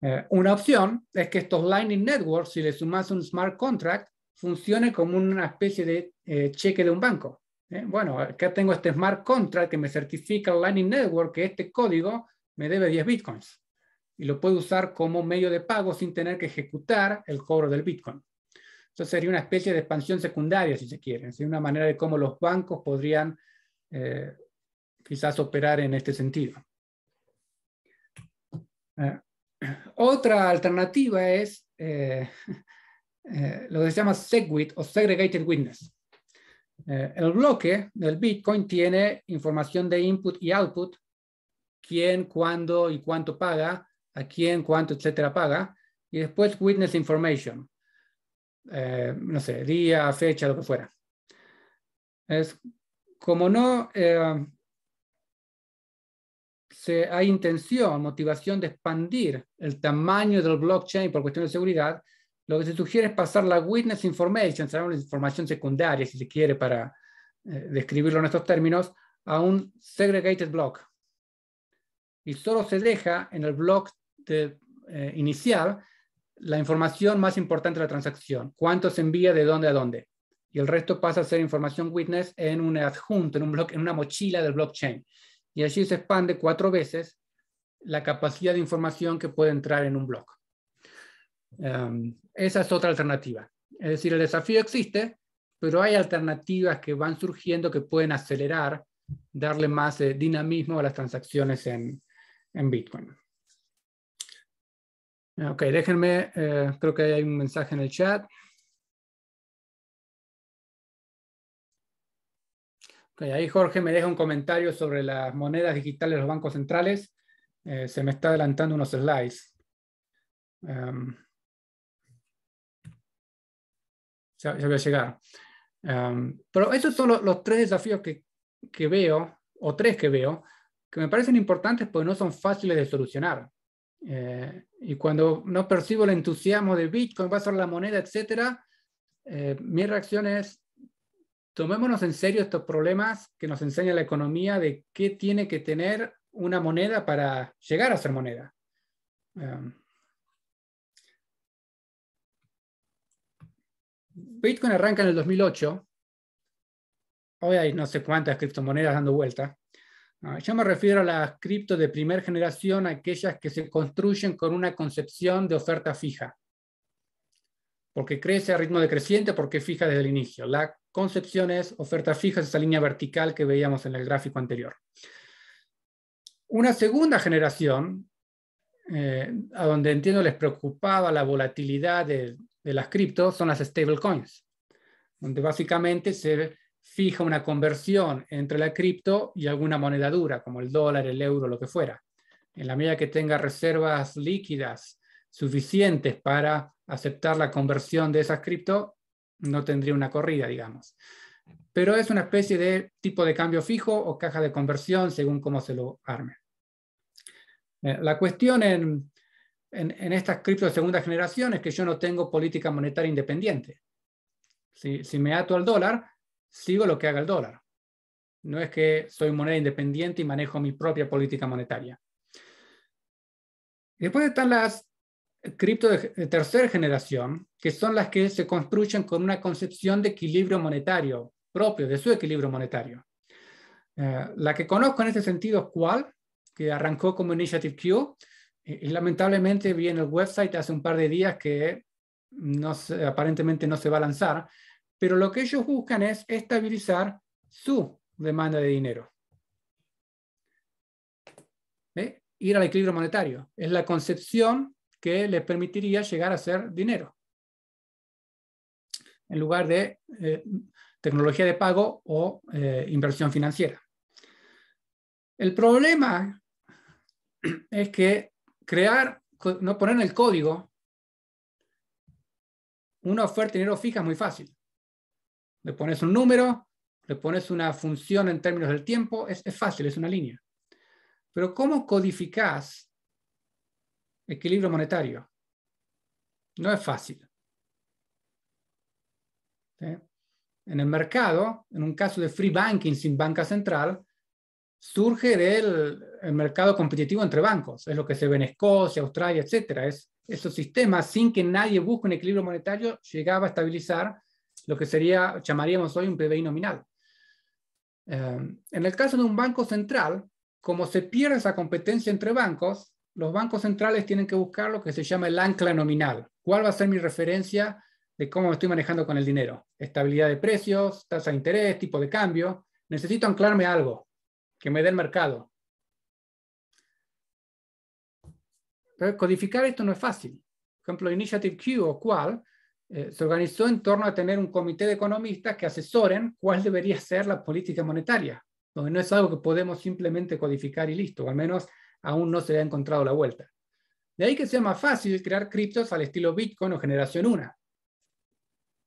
Eh, una opción es que estos Lightning Networks, si le sumas un smart contract, funcione como una especie de eh, cheque de un banco. Eh, bueno, acá tengo este smart contract que me certifica el Lightning Network que este código me debe 10 bitcoins y lo puede usar como medio de pago sin tener que ejecutar el cobro del Bitcoin. Eso sería una especie de expansión secundaria, si se quiere, sería una manera de cómo los bancos podrían eh, quizás operar en este sentido. Eh, otra alternativa es eh, lo que se llama SegWit o Segregated Witness. el bloque del Bitcoin tiene información de input y output, quién, cuándo y cuánto paga, a quién, cuánto, etcétera paga. Y después witness information. Eh, no sé, día, fecha, lo que fuera. Es como no eh, se, hay intención, motivación de expandir el tamaño del blockchain por cuestión de seguridad, lo que se sugiere es pasar la witness information, será una información secundaria, si se quiere, para eh, describirlo en estos términos, a un segregated block. Y solo se deja en el block de, eh, la información más importante de la transacción, cuánto se envía de dónde a dónde. Y el resto pasa a ser información witness en un adjunto, en, un en una mochila del blockchain. Y allí se expande cuatro veces la capacidad de información que puede entrar en un block. Em, esa es otra alternativa. Es decir, el desafío existe, pero hay alternativas que van surgiendo que pueden acelerar, darle más eh, dinamismo a las transacciones en, en Bitcoin. Ah, ok, déjenme, eh, creo que hay un mensaje en el chat. Ok, ahí Jorge me deja un comentario sobre las monedas digitales de los bancos centrales. Eh, se me está adelantando unos slides. Em, ya, voy a llegar. Em, pero esos son los, tres desafíos que, que veo, o tres que veo, que me parecen importantes porque no son fáciles de solucionar. Eh, y cuando no percibo el entusiasmo de Bitcoin, va a ser la moneda, etc., eh, mi reacción es, tomémonos en serio estos problemas que nos enseña la economía de qué tiene que tener una moneda para llegar a ser moneda. Em, Bitcoin arranca en el 2008. Hoy hay no sé cuántas criptomonedas dando vuelta. Ah, yo me refiero a las cripto de primera generación, aquellas que se construyen con una concepción de oferta fija, porque crece a ritmo decreciente, porque fija desde el inicio. La concepción es oferta fija, esa línea vertical que veíamos en el gráfico anterior. Una segunda generación, eh, a donde entiendo les preocupaba la volatilidad de, las criptos, son las stablecoins, donde básicamente se fija una conversión entre la cripto y alguna moneda dura, como el dólar, el euro, lo que fuera. En la medida que tenga reservas líquidas suficientes para aceptar la conversión de esas cripto, no tendría una corrida, digamos. Pero es una especie de tipo de cambio fijo o caja de conversión según cómo se lo arme. Eh, la cuestión en, en, estas cripto de segunda generación es que yo no tengo política monetaria independiente. si, me ato al dólar, sigo lo que haga el dólar. No es que soy moneda independiente y manejo mi propia política monetaria. Después están las cripto de tercera generación, que son las que se construyen con una concepción de equilibrio monetario propio, de su equilibrio monetario. Eh, la que conozco en este sentido es Qual, que arrancó como Initiative Q, y, lamentablemente vi en el website hace un par de días que aparentemente no se va a lanzar, pero lo que ellos buscan es estabilizar su demanda de dinero. Ir al equilibrio monetario. Es la concepción que les permitiría llegar a ser dinero. En lugar de eh, tecnología de pago o eh, inversión financiera. El problema es que crear, no poner en el código una oferta de dinero fija es muy fácil le pones un número, le pones una función en términos del tiempo, es, fácil, es una línea. Pero ¿cómo codificás equilibrio monetario? No es fácil. En el mercado, en un caso de free banking sin banca central, surge el mercado competitivo entre bancos. Es lo que se ve en Escocia, Australia, etc. Es, esos sistemas, sin que nadie busque un equilibrio monetario, llegaba a estabilizar lo que sería, llamaríamos hoy un PBI nominal. Eh, en el caso de un banco central, como se pierde esa competencia entre bancos, los bancos centrales tienen que buscar lo que se llama el ancla nominal. ¿Cuál va a ser mi referencia de cómo me estoy manejando con el dinero? Estabilidad de precios, tasa de interés, tipo de cambio. Necesito anclarme algo que me dé el mercado. codificar esto no es fácil. Por ejemplo, Initiative Q o cual eh, se organizó en torno a tener un comité de economistas que asesoren cuál debería ser la política monetaria, donde no es algo que podemos simplemente codificar y listo, o al menos aún no se le ha encontrado la vuelta. De ahí que sea más fácil crear criptos al estilo Bitcoin o Generación 1.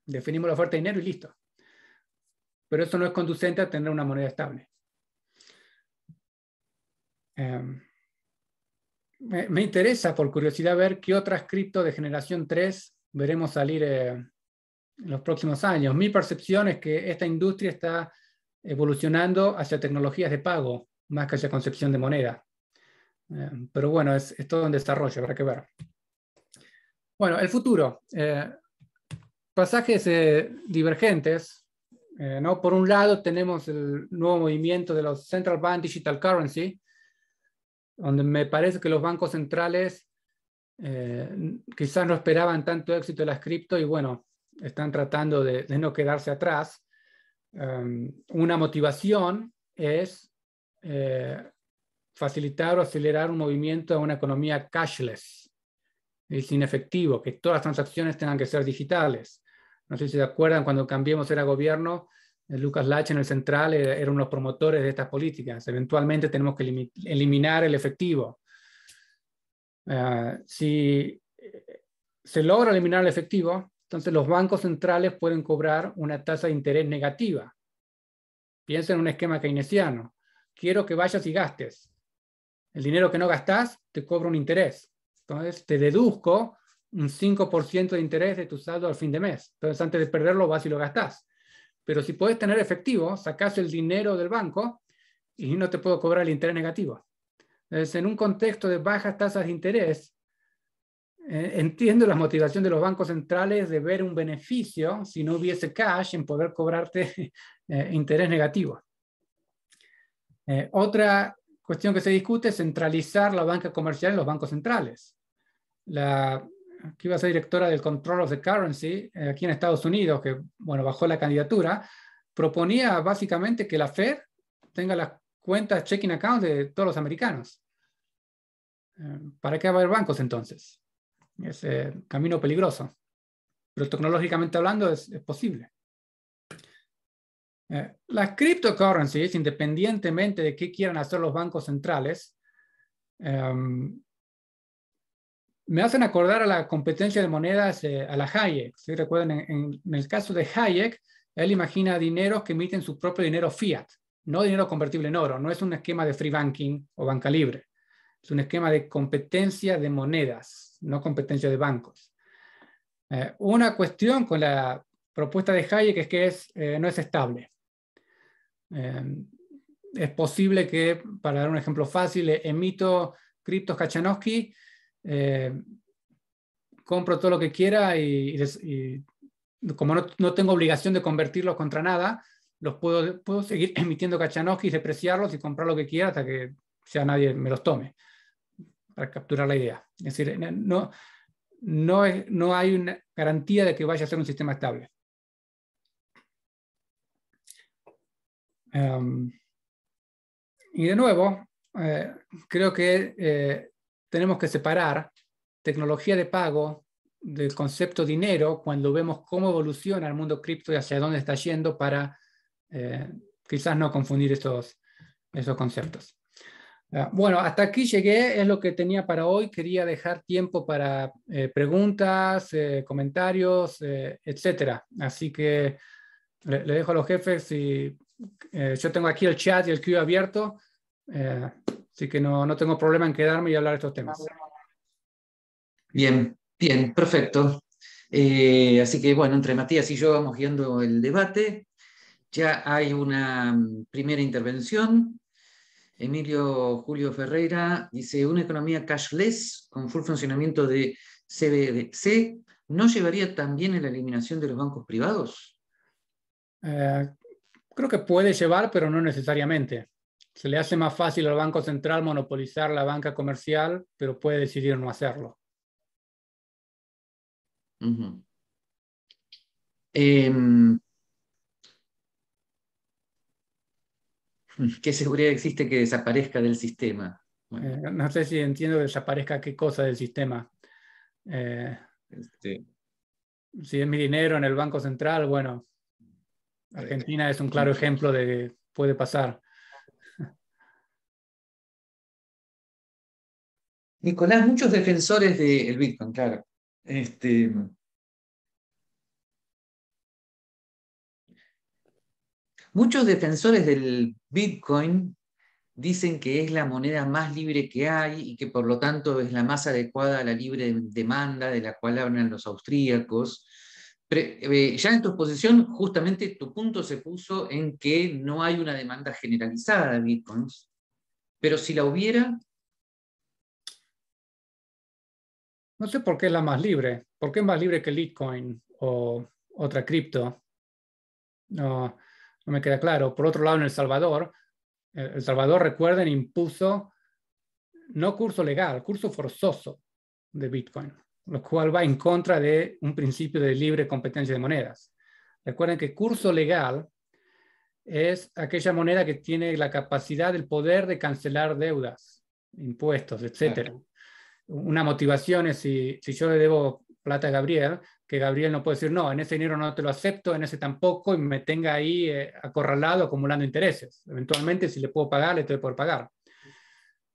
Definimos la oferta de dinero y listo. Pero eso no es conducente a tener una moneda estable. Em, me, interesa por curiosidad ver qué otras cripto de generación 3 veremos salir eh, en los próximos años. Mi percepción es que esta industria está evolucionando hacia tecnologías de pago más que hacia concepción de moneda. Eh, pero bueno, es, todo en desarrollo, habrá que ver. Bueno, el futuro. Eh, pasajes divergentes. ¿no? Por un lado tenemos el nuevo movimiento de los Central Bank Digital Currency, donde me parece que los bancos centrales eh, quizás no esperaban tanto éxito las cripto y bueno, están tratando de, no quedarse atrás. Em, una motivación es eh, facilitar o acelerar un movimiento a una economía cashless, y sin efectivo, que todas las transacciones tengan que ser digitales. No sé si se acuerdan cuando cambiamos era gobierno, eh, Lucas Lach en el central era, uno de los promotores de estas políticas. Eventualmente tenemos que eliminar el efectivo. Eh, si eh, se logra eliminar el efectivo, entonces los bancos centrales pueden cobrar una tasa de interés negativa. Piensa en un esquema keynesiano. Quiero que vayas y gastes. El dinero que no gastas, te cobra un interés. Entonces te deduzco un 5% de interés de tu saldo al fin de mes. Entonces antes de perderlo vas y lo gastas. Pero si puedes tener efectivo, sacas el dinero del banco y no te puedo cobrar el interés negativo. Es en un contexto de bajas tasas de interés, eh, entiendo la motivación de los bancos centrales de ver un beneficio, si no hubiese cash, en poder cobrarte eh, interés negativo. Eh, otra cuestión que se discute es centralizar la banca comercial en los bancos centrales. La que iba a ser directora del Control of the Currency aquí en Estados Unidos, que bueno, bajó la candidatura, proponía básicamente que la Fed tenga las cuentas checking accounts de todos los americanos. Eh, ¿Para qué va a haber bancos entonces? Es eh, camino peligroso. Pero tecnológicamente hablando es, posible. Eh, las cryptocurrencies, independientemente de qué quieran hacer los bancos centrales, em, me hacen acordar a la competencia de monedas, a la Hayek. Si recuerden en, el caso de Hayek, él imagina dineros que emiten su propio dinero fiat no dinero convertible en oro, no es un esquema de free banking o banca libre, es un esquema de competencia de monedas, no competencia de bancos. Eh, una cuestión con la propuesta de Hayek es que es, eh, no es estable. Eh, es posible que, para dar un ejemplo fácil, emito criptos Kachanowski, compro todo lo que quiera y, como no, no, tengo obligación de convertirlo contra nada, los puedo, puedo seguir emitiendo y depreciarlos y comprar lo que quiera hasta que sea nadie me los tome, para capturar la idea. Es decir, eh, no, no, es, no hay una garantía de que vaya a ser un sistema estable. Em, y de nuevo, eh, creo que eh, tenemos que separar tecnología de pago del concepto dinero cuando vemos cómo evoluciona el mundo cripto y hacia dónde está yendo para eh, quizás no confundir esos, esos conceptos. Ah, bueno, hasta aquí llegué, es lo que tenía para hoy. Quería dejar tiempo para eh, preguntas, eh, comentarios, etcétera. Así que le, dejo a los jefes y yo tengo aquí el chat y el queue abierto, así que no, no tengo problema en quedarme y hablar de estos temas. Bien, bien, perfecto. así que bueno, entre Matías y yo vamos guiando el debate. Ya hay una mm, primera intervención. Emilio Julio Ferreira dice, una economía cashless con full funcionamiento de CBDC no llevaría también a la eliminación de los bancos privados. Eh, creo que puede llevar, pero no necesariamente. Se le hace más fácil al Banco Central monopolizar la banca comercial, pero puede decidir no hacerlo. ¿Qué seguridad existe que desaparezca del sistema? Eh, no sé si entiendo que desaparezca qué cosa del sistema. Eh, este. Si es mi dinero en el Banco Central, bueno, Argentina es un claro ejemplo de que puede pasar. Nicolás, muchos defensores del Bitcoin, claro. Este, Muchos defensores del Bitcoin dicen que es la moneda más libre que hay y que por lo tanto es la más adecuada a la libre demanda de la cual hablan los austríacos. Eh, ya en tu exposición, justamente tu punto se puso en que no hay una demanda generalizada de bitcoins, pero si la hubiera... No sé por qué es la más libre. ¿Por qué es más libre que el Bitcoin o otra cripto? No no me queda claro. Por otro lado, en El Salvador, eh, El Salvador, recuerden, impuso no curso legal, curso forzoso de Bitcoin, lo cual va en contra de un principio de libre competencia de monedas. Recuerden que curso legal es aquella moneda que tiene la capacidad, el poder de cancelar deudas, impuestos, etc. Una motivación es si, si yo le debo plata a Gabriel, que Gabriel no puede decir, no, en ese dinero no te lo acepto, en ese tampoco, y me tenga ahí eh, acorralado acumulando intereses. Eventualmente, si le puedo pagar, le tengo por pagar.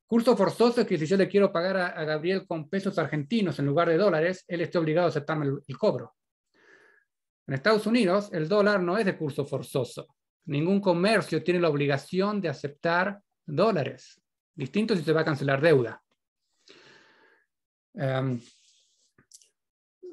Curso forzoso es que si yo le quiero pagar a, Gabriel con pesos argentinos en lugar de dólares, él esté obligado a aceptarme el, cobro. En Estados Unidos, el dólar no es de curso forzoso. Ningún comercio tiene la obligación de aceptar dólares. Distinto si se va a cancelar deuda. Em,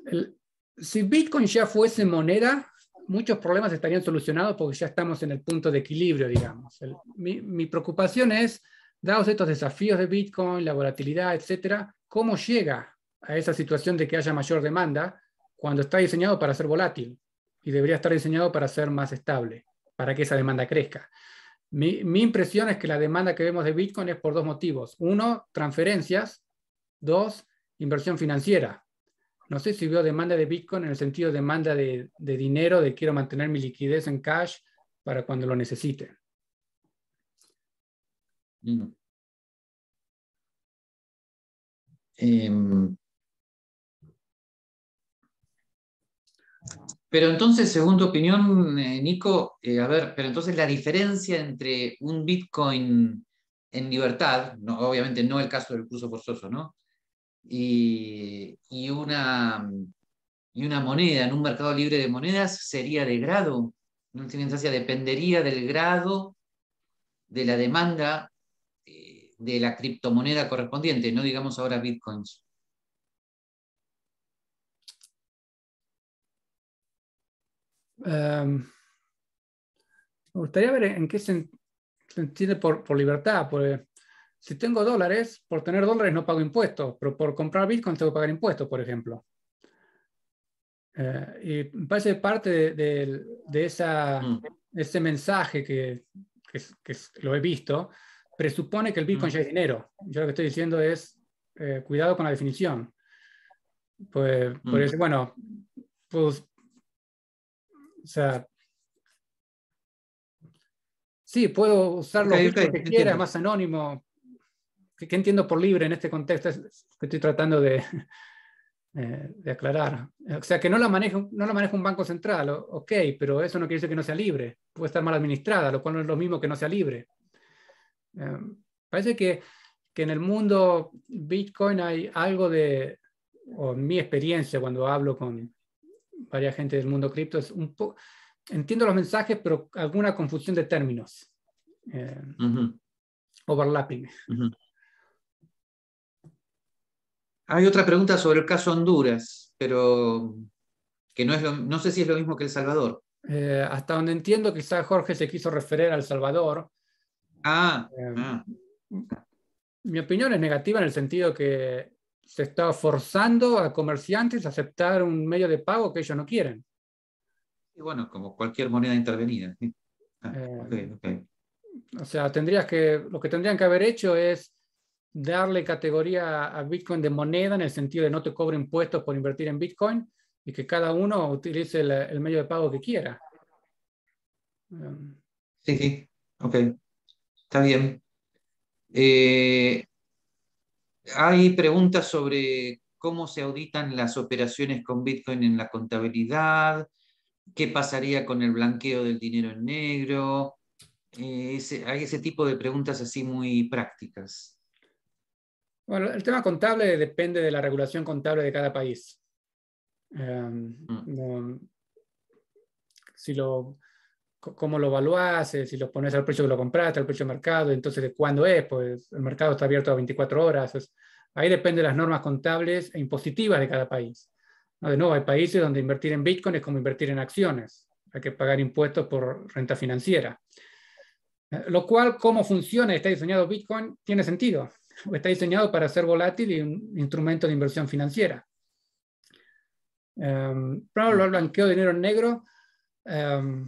el, si Bitcoin ya fuese moneda, muchos problemas estarían solucionados porque ya estamos en el punto de equilibrio, digamos. mi, preocupación es, dados estos desafíos de Bitcoin, la volatilidad, etcétera, ¿cómo llega a esa situación de que haya mayor demanda cuando está diseñado para ser volátil y debería estar diseñado para ser más estable, para que esa demanda crezca? Mi, mi impresión es que la demanda que vemos de Bitcoin es por dos motivos. Uno, transferencias. Dos, inversión financiera. No sé si veo demanda de Bitcoin en el sentido de demanda de, dinero, de quiero mantener mi liquidez en cash para cuando lo necesite. Mm. Em. pero entonces, según tu opinión, eh, Nico, eh, a ver, pero entonces la diferencia entre un Bitcoin en libertad, no, obviamente no el caso del curso forzoso, ¿no? y, una, y una moneda en un mercado libre de monedas sería de grado. En última instancia, dependería del grado de la demanda eh, de la criptomoneda correspondiente, no digamos ahora bitcoins. Em, me gustaría ver en qué se, entiende por, por libertad, por si tengo dólares, por tener dólares no pago impuestos, pero por comprar Bitcoin tengo que pagar impuestos, por ejemplo. Eh, y me parece parte de, esa, mm. ese mensaje que, que, lo he visto, presupone que el Bitcoin mm. ya es dinero. Yo lo que estoy diciendo es, eh, cuidado con la definición. Pues, mm. pues, bueno, pues, o sea, sí, puedo usarlo lo que quiera, más anónimo, ¿Qué, entiendo por libre en este contexto? Es que estoy tratando de, eh, de, aclarar. O sea, que no la maneja no la un banco central, ok, pero eso no quiere decir que no sea libre. Puede estar mal administrada, lo cual no es lo mismo que no sea libre. Em, parece que, que, en el mundo Bitcoin hay algo de, o en mi experiencia cuando hablo con varias gente del mundo cripto, es un poco, entiendo los mensajes, pero alguna confusión de términos. Em, overlapping. Uh hay otra pregunta sobre el caso Honduras, pero que no, es no sé si es lo mismo que El Salvador. Eh, hasta donde entiendo, quizás Jorge se quiso referir al Salvador. Ah, eh, ah, Mi opinión es negativa en el sentido que se está forzando a comerciantes a aceptar un medio de pago que ellos no quieren. Y bueno, como cualquier moneda intervenida. Ah, eh, o sea, tendrías que, lo que tendrían que haber hecho es darle categoría a Bitcoin de moneda en el sentido de no te cobro impuestos por invertir en Bitcoin y que cada uno utilice el, medio de pago que quiera. Um, sí, sí, ok. Está bien. Eh, hay preguntas sobre cómo se auditan las operaciones con Bitcoin en la contabilidad, qué pasaría con el blanqueo del dinero en negro. Eh, hay ese tipo de preguntas así muy prácticas. Bueno, el tema contable depende de la regulación contable de cada país. Em, mm. si lo, cómo lo evaluas, eh, si lo pones al precio que lo compraste, al precio de mercado, entonces de cuándo es, pues el mercado está abierto a 24 horas. ahí depende de las normas contables e impositivas de cada país. de nuevo, hay países donde invertir en Bitcoin es como invertir en acciones. Hay que pagar impuestos por renta financiera. Eh, lo cual, cómo funciona y está diseñado Bitcoin, tiene sentido está diseñado para ser volátil y un instrumento de inversión financiera. Um, em, probablemente el blanqueo de dinero negro. Em,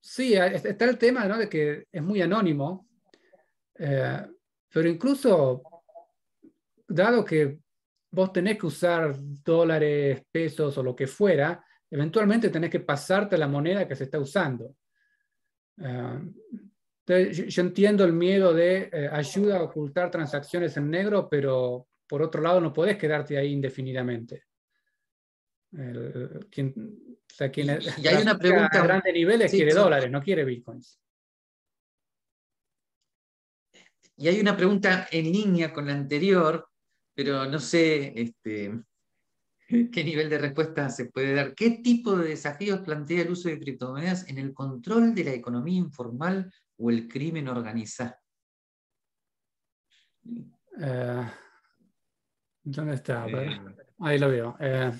sí, está el tema ¿no? de que es muy anónimo, eh, pero incluso dado que vos tenés que usar dólares, pesos o lo que fuera, eventualmente tenés que pasarte la moneda que se está usando. Eh, entonces, yo, entiendo el miedo de eh, ayuda a ocultar transacciones en negro, pero por otro lado no podés quedarte ahí indefinidamente. y hay una pregunta a grandes niveles quiere dólares, no quiere bitcoins. Y hay una pregunta en línea con la anterior, pero no sé este, qué nivel de respuesta se puede dar. ¿Qué tipo de desafíos plantea el uso de criptomonedas en el control de la economía informal o el crimen organizado? Eh, ¿Dónde está? Eh, ahí lo veo. Eh.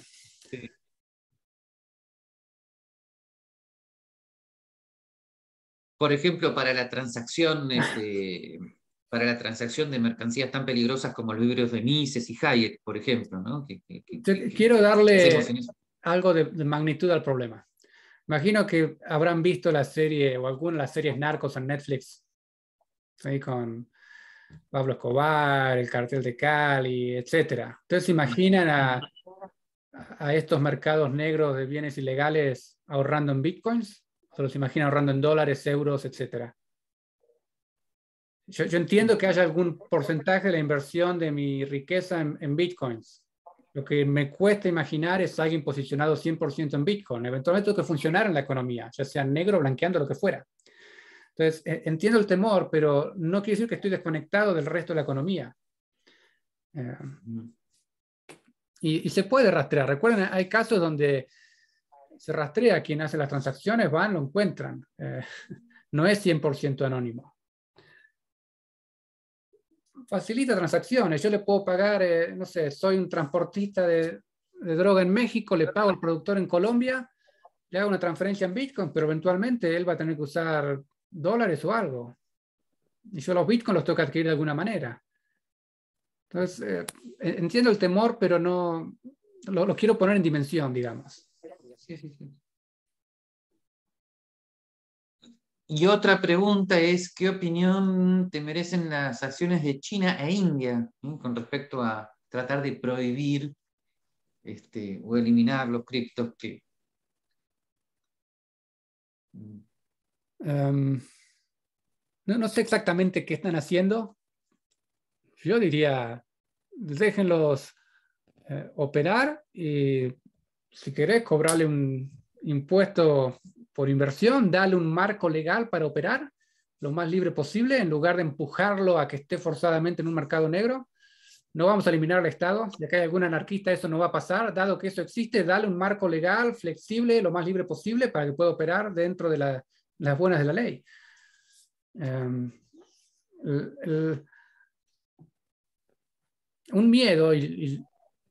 Por ejemplo, para la transacción, este, para la transacción de mercancías tan peligrosas como los libros de Mises y Hayek, por ejemplo, ¿no? Quiero darle algo de magnitud al problema. Imagino que habrán visto la serie o alguna de las series narcos en Netflix, con Pablo Escobar, el cartel de Cali, etc. Entonces imaginan a, estos mercados negros de bienes ilegales ahorrando en bitcoins, se los imaginan ahorrando en dólares, euros, etc. Yo, entiendo que haya algún porcentaje de la inversión de mi riqueza en bitcoins, lo que me cuesta imaginar es alguien posicionado 100% en Bitcoin. Eventualmente tengo que funcionar en la economía, ya sea negro, blanqueando, lo que fuera. Entonces, e, entiendo el temor, pero no quiere decir que estoy desconectado del resto de la economía. Eh, y, se puede rastrear. Recuerden, hay casos donde se rastrea quien hace las transacciones, van, lo encuentran. Eh, no es 100% anónimo facilita transacciones. Yo le puedo pagar, eh, no sé, soy un transportista de, droga en México, le pago al productor en Colombia, le hago una transferencia en Bitcoin, pero eventualmente él va a tener que usar dólares o algo. Y yo los Bitcoin los tengo que adquirir de alguna manera. Entonces, eh, entiendo el temor, pero no lo, quiero poner en dimensión, digamos. Sí, sí, sí. Y otra pregunta es, ¿qué opinión te merecen las acciones de China e India con respecto a tratar de prohibir este, o eliminar los criptos que... Em, no, sé exactamente qué están haciendo. Yo diría, déjenlos eh, operar y si querés cobrarle un impuesto por inversión, dale un marco legal para operar lo más libre posible, en lugar de empujarlo a que esté forzadamente en un mercado negro. No vamos a eliminar al Estado, Ya que hay algún anarquista eso no va a pasar, dado que eso existe, dale un marco legal flexible, lo más libre posible, para que pueda operar dentro de las buenas de la ley. Em, un miedo, y,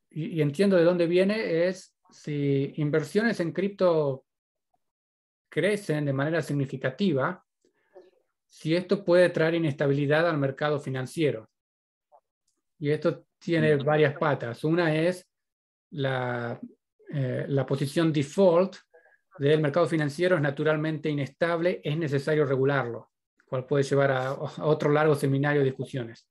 entiendo de dónde viene, es si inversiones en cripto crecen de manera significativa, si esto puede traer inestabilidad al mercado financiero. Y esto tiene varias patas. Una es la, eh, la posición default del mercado financiero es naturalmente inestable, es necesario regularlo, cual puede llevar a, otro largo seminario de discusiones.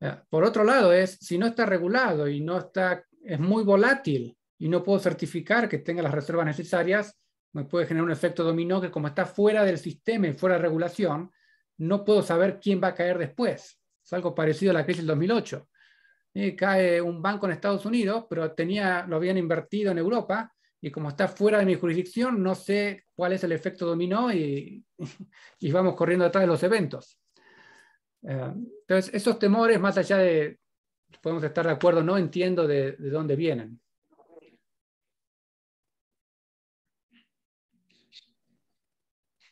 Eh, por otro lado, es si no está regulado y no está, es muy volátil y no puedo certificar que tenga las reservas necesarias, me puede generar un efecto dominó que como está fuera del sistema y fuera de regulación, no puedo saber quién va a caer después. Es algo parecido a la crisis del 2008. Eh, cae un banco en Estados Unidos, pero tenía, lo habían invertido en Europa y como está fuera de mi jurisdicción, no sé cuál es el efecto dominó y, vamos corriendo atrás de los eventos. Eh, entonces, esos temores, más allá de, podemos estar de acuerdo, no entiendo de dónde vienen.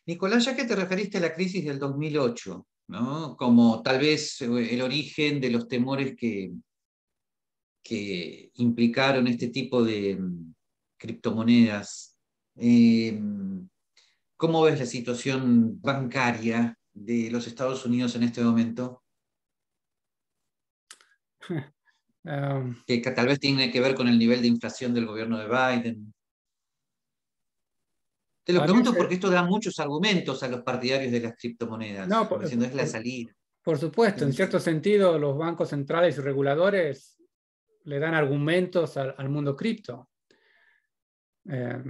Nicolás, ya que te referiste a la crisis del 2008, ¿no? como tal vez eh, el origen de los temores que, que implicaron este tipo de mm, criptomonedas, em, ¿cómo ves la situación bancaria de los Estados Unidos en este momento? Um, que tal vez tiene que ver con el nivel de inflación del gobierno de Biden. Te lo pregunto porque esto da muchos argumentos a los partidarios de las criptomonedas. No, por, es la salida. Por supuesto, en cierto sentido, los bancos centrales y reguladores le dan argumentos al, mundo cripto. Eh,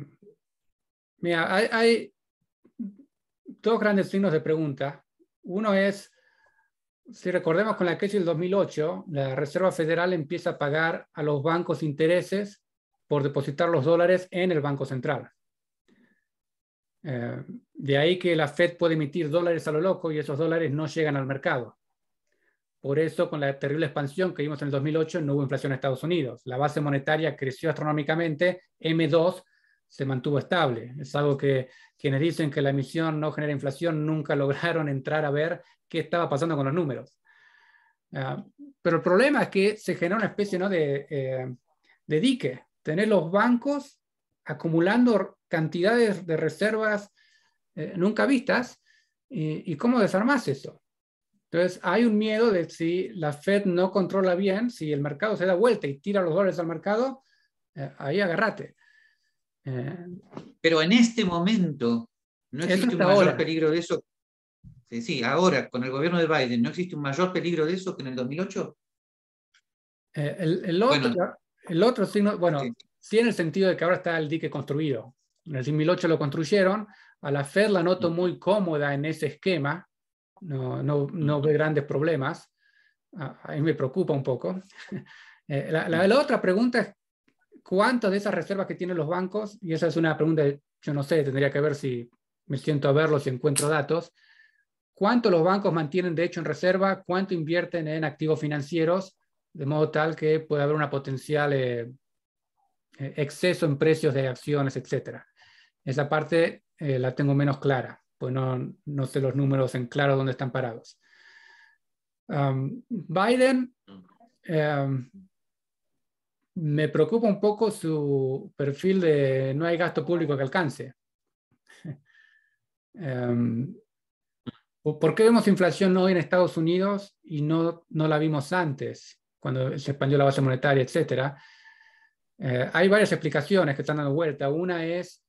mira, hay, hay, dos grandes signos de pregunta. Uno es, si recordemos con la crisis del 2008, la Reserva Federal empieza a pagar a los bancos intereses por depositar los dólares en el Banco Central. Eh, de ahí que la Fed puede emitir dólares a lo loco y esos dólares no llegan al mercado. Por eso, con la terrible expansión que vimos en el 2008, no hubo inflación en Estados Unidos. La base monetaria creció astronómicamente, M2 se mantuvo estable. Es algo que quienes dicen que la emisión no genera inflación nunca lograron entrar a ver qué estaba pasando con los números. Ah, pero el problema es que se generó una especie de, eh, de dique. Tener los bancos acumulando cantidades de reservas eh, nunca vistas. Y, cómo desarmas eso? Entonces, hay un miedo de si la Fed no controla bien, si el mercado se da vuelta y tira los dólares al mercado, eh, ahí agárrate. Eh, Pero en este momento, ¿no existe un mayor peligro de eso? Sí, sí, ahora, con el gobierno de Biden, ¿no existe un mayor peligro de eso que en el 2008? el, el, otro, el otro signo, bueno, tiene el sentido de que ahora está el dique construido. En el 2008 lo construyeron. A la Fed la noto mm. muy cómoda en ese esquema. No, no, no mm. ve grandes problemas. A mí me preocupa un poco. Eh, mm. la, otra pregunta es, ¿cuántas de esas reservas que tienen los bancos? Y esa es una pregunta, yo no sé, tendría que ver si me siento a verlo, si encuentro datos. ¿Cuánto los bancos mantienen de hecho en reserva? ¿Cuánto invierten en activos financieros? De modo tal que puede haber una potencial... Eh, eh, exceso en precios de acciones, etc. Esa parte eh, la tengo menos clara, pues no, sé los números en claro dónde están parados. Biden, em, me preocupa un poco su perfil de no hay gasto público que alcance. Em, ¿Por qué vemos inflación hoy en Estados Unidos y no, no la vimos antes, cuando se expandió la base monetaria, etcétera? Eh, hay varias explicaciones que están dando vuelta. Una es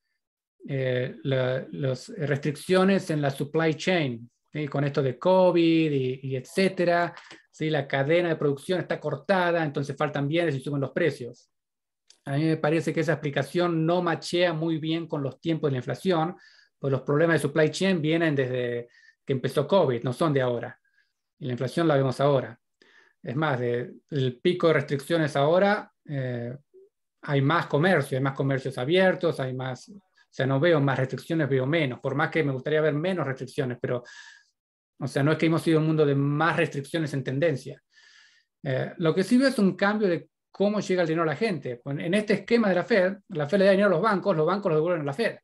eh, las restricciones en la supply chain, con esto de COVID y, etcétera. Si La cadena de producción está cortada, entonces faltan bienes y suben los precios. A mí me parece que esa explicación no machea muy bien con los tiempos de la inflación, pues los problemas de supply chain vienen desde que empezó COVID, no son de ahora. Y la inflación la vemos ahora. Es más, de, el pico de restricciones ahora eh, hay más comercio, hay más comercios abiertos, hay más, o sea, no veo más restricciones, veo menos, por más que me gustaría ver menos restricciones, pero, o sea, no es que hemos sido un mundo de más restricciones en tendencia. Eh, lo que sí veo es un cambio de cómo llega el dinero a la gente. En este esquema de la Fed, la Fed le da dinero a los bancos, los bancos lo devuelven a la Fed.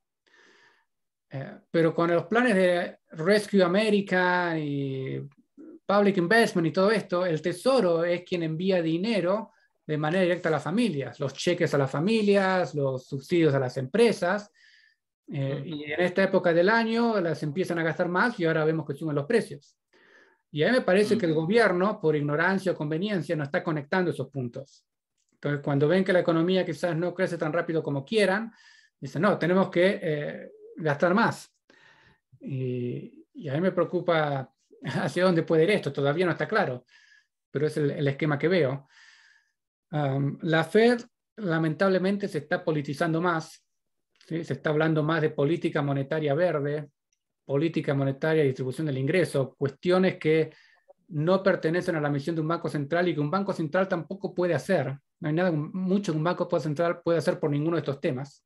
Eh, pero con los planes de Rescue America y Public Investment y todo esto, el Tesoro es quien envía dinero de manera directa a las familias, los cheques a las familias, los subsidios a las empresas. Eh, y en esta época del año las empiezan a gastar más y ahora vemos que suben los precios. Y a mí me parece que el gobierno, por ignorancia o conveniencia, no está conectando esos puntos. Entonces, cuando ven que la economía quizás no crece tan rápido como quieran, dicen, no, tenemos que eh, gastar más. Y, a mí me preocupa hacia dónde puede ir esto, todavía no está claro, pero es el esquema que veo la Fed lamentablemente se está politizando más, se está hablando más de política monetaria verde, política monetaria y distribución del ingreso, cuestiones que no pertenecen a la misión de un banco central y que un banco central tampoco puede hacer. No hay nada mucho que un banco central puede hacer por ninguno de estos temas.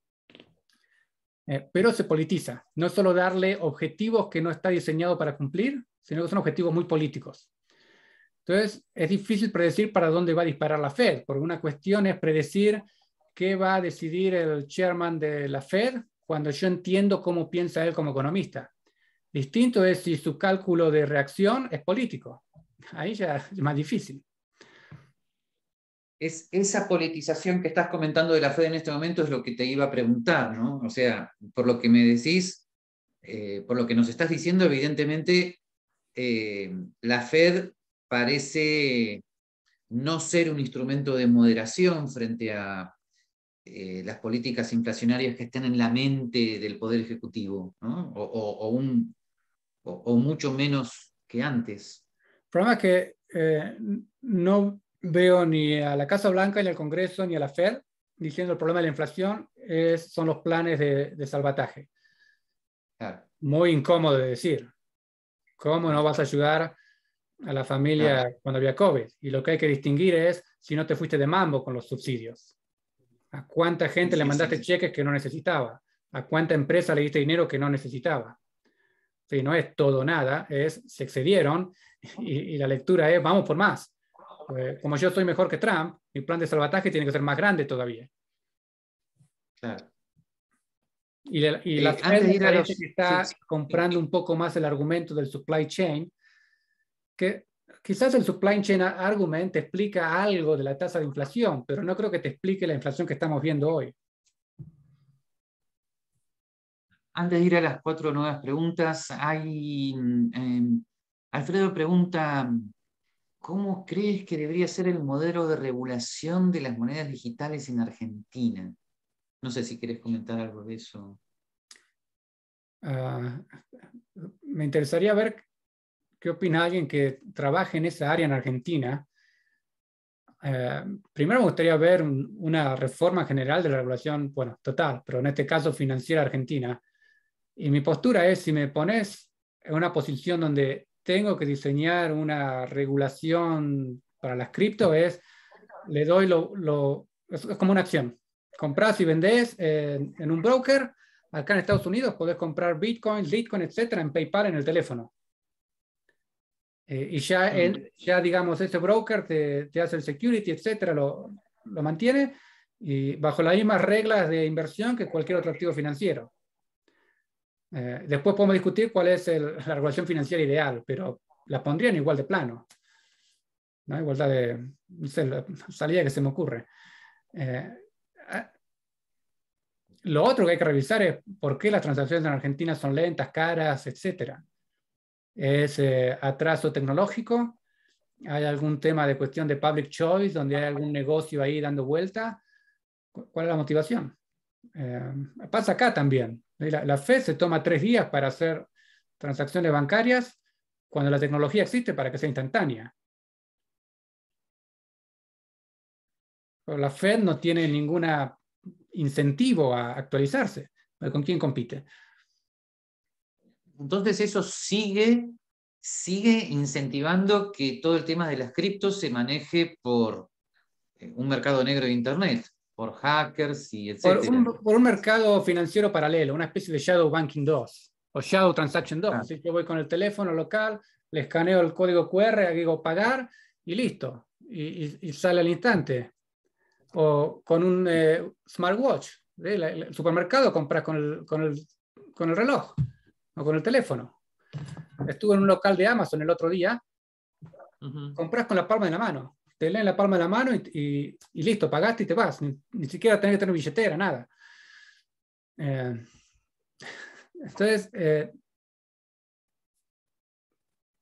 Eh, pero se politiza. No solo darle objetivos que no está diseñado para cumplir, sino que son objetivos muy políticos. Entonces, es difícil predecir para dónde va a disparar la Fed, porque una cuestión es predecir qué va a decidir el chairman de la Fed cuando yo entiendo cómo piensa él como economista. Distinto es si su cálculo de reacción es político. Ahí ya es más difícil. esa politización que estás comentando de la Fed en este momento es lo que te iba a preguntar, ¿no? O sea, por lo que me decís, eh, por lo que nos estás diciendo, evidentemente eh, la Fed parece no ser un instrumento de moderación frente a eh, las políticas inflacionarias que están en la mente del Poder Ejecutivo, o, mucho menos que antes. El problema es que eh, no veo ni a la Casa Blanca, ni al Congreso, ni a la Fed diciendo el problema de la inflación es, son los planes de, salvataje. Muy incómodo decir. ¿Cómo no vas a ayudar a la familia cuando había COVID. Y lo que hay que distinguir es si no te fuiste de mambo con los subsidios. ¿A cuánta gente le mandaste cheques que no necesitaba? ¿A cuánta empresa le diste dinero que no necesitaba? si no es todo nada, es se excedieron y, la lectura es vamos por más. Pues, como yo soy mejor que Trump, mi plan de salvataje tiene que ser más grande todavía. Claro. Y, la, y está comprando un poco más el argumento del supply chain que quizás el supply chain argument explica algo de la tasa de inflación, pero no creo que te explique la inflación que estamos viendo hoy. Antes de ir a las cuatro nuevas preguntas, hay, em, Alfredo pregunta, ¿cómo crees que debería ser el modelo de regulación de las monedas digitales en Argentina? No sé si quieres comentar algo de eso. Ah, me interesaría ver ¿Qué opina alguien que trabaje en esa área en Argentina? Eh, primero me gustaría ver una reforma general de la regulación, bueno, total, pero en este caso financiera argentina. Y mi postura es, si me pones en una posición donde tengo que diseñar una regulación para las cripto, es, le doy lo, es, como una acción. compras y vendés en, un broker, acá en Estados Unidos podés comprar Bitcoin, Litecoin, etcétera, en PayPal en el teléfono. Eh, y ya, ya, digamos, ese broker te, te hace el security, etcétera, lo, lo, mantiene y bajo las mismas reglas de inversión que cualquier otro activo financiero. Eh, después podemos discutir cuál es la regulación financiera ideal, pero la pondría en igual de plano. ¿no? Igualdad de salida que se me ocurre. Eh, lo otro que hay que revisar es por qué las transacciones en Argentina son lentas, caras, etcétera es eh, atraso tecnológico, hay algún tema de cuestión de public choice, donde hay algún negocio ahí dando vuelta. ¿Cuál es la motivación? Eh, pasa acá también. La, la FED se toma tres días para hacer transacciones bancarias cuando la tecnología existe para que sea instantánea. Pero la Fed no tiene ningún incentivo a actualizarse. ¿Con quién compite? Entonces eso sigue, incentivando que todo el tema de las criptos se maneje por eh, un mercado negro de Internet, por hackers y etc. Por un, mercado financiero paralelo, una especie de Shadow Banking 2 o Shadow Transaction 2. Ah. Así que yo voy con el teléfono local, le escaneo el código QR, digo pagar y listo. Y, sale al instante. O con un eh, smartwatch. ¿eh? El supermercado compras con el reloj con el teléfono. Estuve en un local de Amazon el otro día, compras con la palma de la mano, te leen la palma de la mano y, listo, pagaste y te vas, ni, siquiera tenés que tener billetera, nada. Eh, entonces, eh,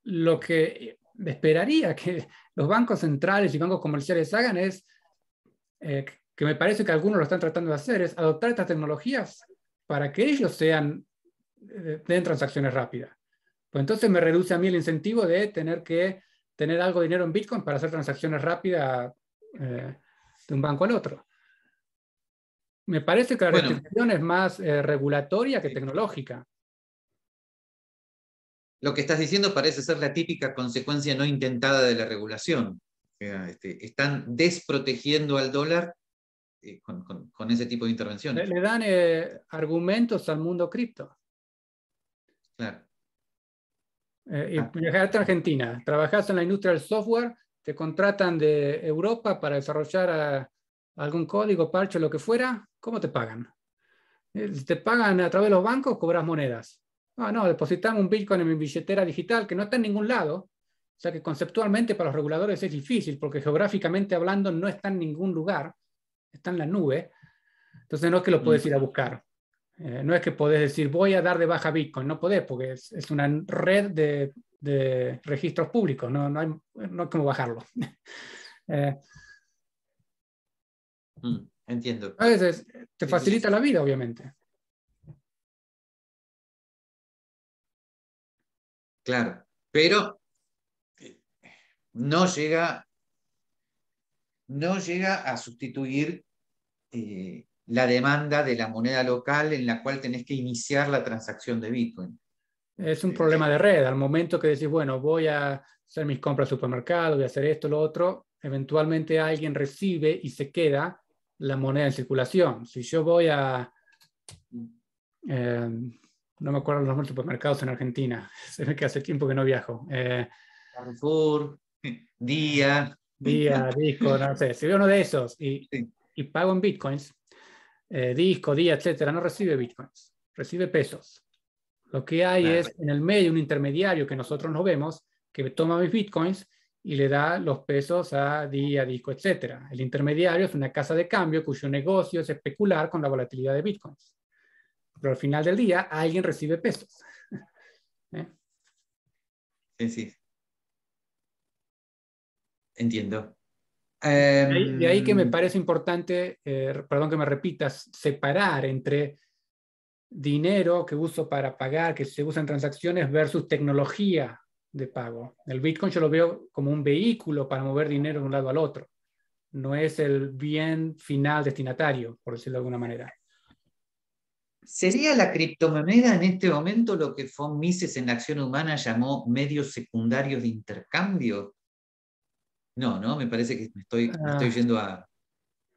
lo que esperaría que los bancos centrales y bancos comerciales hagan es, eh, que me parece que algunos lo están tratando de hacer, es adoptar estas tecnologías para que ellos sean eh, den transacciones rápidas. Pues entonces me reduce a mí el incentivo de tener que tener algo de dinero en Bitcoin para hacer transacciones rápidas eh, de un banco al otro. Me parece que la restricción es más eh, regulatoria que tecnológica. Lo que estás diciendo parece ser la típica consecuencia no intentada de la regulación. Este, están desprotegiendo al dólar con, ese tipo de intervenciones. Le, dan argumentos al mundo cripto. Claro. Eh, y ah. pues viajaste a Argentina, ¿Trabajas en la industria del software, te contratan de Europa para desarrollar eh, algún código, parche, lo que fuera, ¿cómo te pagan? Eh, te pagan a través de los bancos, cobras monedas. Ah, no, depositamos un Bitcoin en mi billetera digital que no está en ningún lado. O sea que conceptualmente para los reguladores es difícil porque geográficamente hablando no está en ningún lugar, está en la nube. Entonces no es que lo puedes mm. ir a buscar. Eh, no es que podés decir voy a dar de baja Bitcoin, no podés porque es, una red de, registros públicos, no, no, hay, no cómo bajarlo. Eh, mm, entiendo. A veces te facilita la vida, obviamente. Claro, pero no llega, no llega a sustituir eh, la demanda de la moneda local en la cual tenés que iniciar la transacción de Bitcoin. Es un eh, problema eh, de red. Al momento que decís, bueno, voy a hacer mis compras al supermercado, voy a hacer esto, lo otro, eventualmente alguien recibe y se queda la moneda en circulación. Si yo voy a... Eh, no me acuerdo los de supermercados en Argentina, se ve que hace tiempo que no viajo. Eh, Carrefour, Día. Día, Disco, no sé. Si veo uno de esos y, y pago en bitcoins, eh, disco, día, etcétera, no recibe bitcoins, recibe pesos. Lo que hay es en el medio un intermediario que nosotros no vemos, que toma mis bitcoins y le da los pesos a día, disco, etcétera. El intermediario es una casa de cambio cuyo negocio es especular con la volatilidad de bitcoins. Pero al final del día alguien recibe pesos. ¿Eh? Sí, sí. Entiendo. Em, de, ahí, que me parece importante, eh, perdón que me repitas, separar entre dinero que uso para pagar, que se usa en transacciones, versus tecnología de pago. El Bitcoin yo lo veo como un vehículo para mover dinero de un lado al otro. No es el bien final destinatario, por decirlo de alguna manera. ¿Sería la criptomoneda en este momento lo que von Mises en la acción humana llamó medios secundarios de intercambio? No, no, me parece que me estoy, estoy ah. yendo a.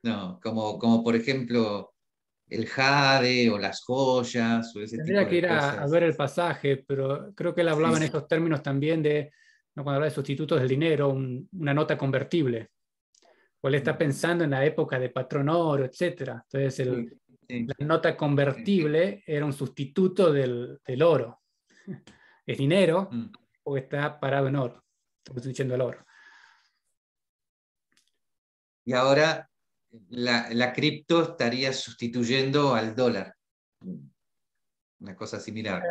No, como, como por ejemplo el jade o las joyas. O ese Tendría que ir a, ver el pasaje, pero creo que él hablaba en esos términos también de, ¿no? cuando habla de sustitutos del dinero, una nota convertible. O le está mm. pensando en la época de patrón oro, etc. Entonces, la nota convertible era un sustituto del, oro. Es dinero, mm. o está parado en oro. Estamos diciendo el oro y ahora la, cripto estaría sustituyendo al dólar. Una cosa similar.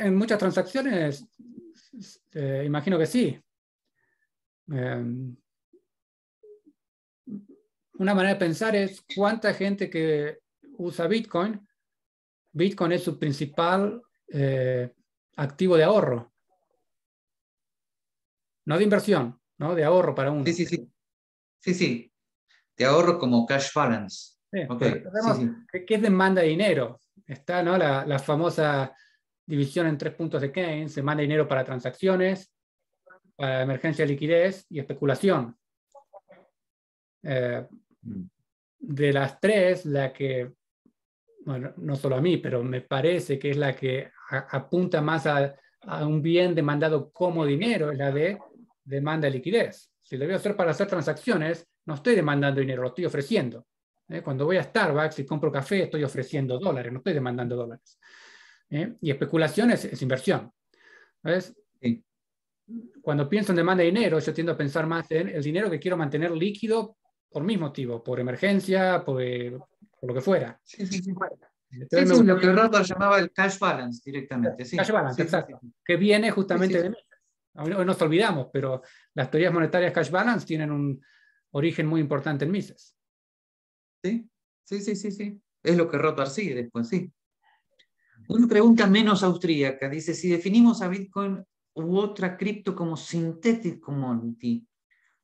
En, muchas transacciones, eh, imagino que sí. Em, una manera de pensar es cuánta gente que usa Bitcoin, Bitcoin es su principal eh, activo de ahorro. No de inversión, ¿no? De ahorro para uno. Sí, sí, sí. Sí, sí. Te ahorro como cash balance. okay. que es demanda de dinero. Está ¿no? la, famosa división en tres puntos de Keynes, demanda de dinero para transacciones, para emergencia de liquidez y especulación. Eh, mm. de las tres, la que, bueno, no solo a mí, pero me parece que es la que apunta más a, a, un bien demandado como dinero, es la de demanda de liquidez. Si lo voy hacer para hacer transacciones, no estoy demandando dinero, lo estoy ofreciendo. ¿Eh? Cuando voy a Starbucks y compro café, estoy ofreciendo dólares, no estoy demandando dólares. ¿Eh? Y especulación es, inversión. Cuando pienso en demanda de dinero, yo tiendo a pensar más en el dinero que quiero mantener líquido por mis motivos, por emergencia, por, lo que fuera. Sí, sí, sí. lo que Rothbard llamaba el cash balance directamente. cash balance, exacto. Que viene justamente de Hoy nos olvidamos, pero las teorías monetarias cash balance tienen un, origen muy importante en Mises. Sí, sí, sí, sí, sí. Es lo que roto así, después, sí. Una pregunta menos austríaca. Dice, si definimos a Bitcoin u otra cripto como synthetic commodity,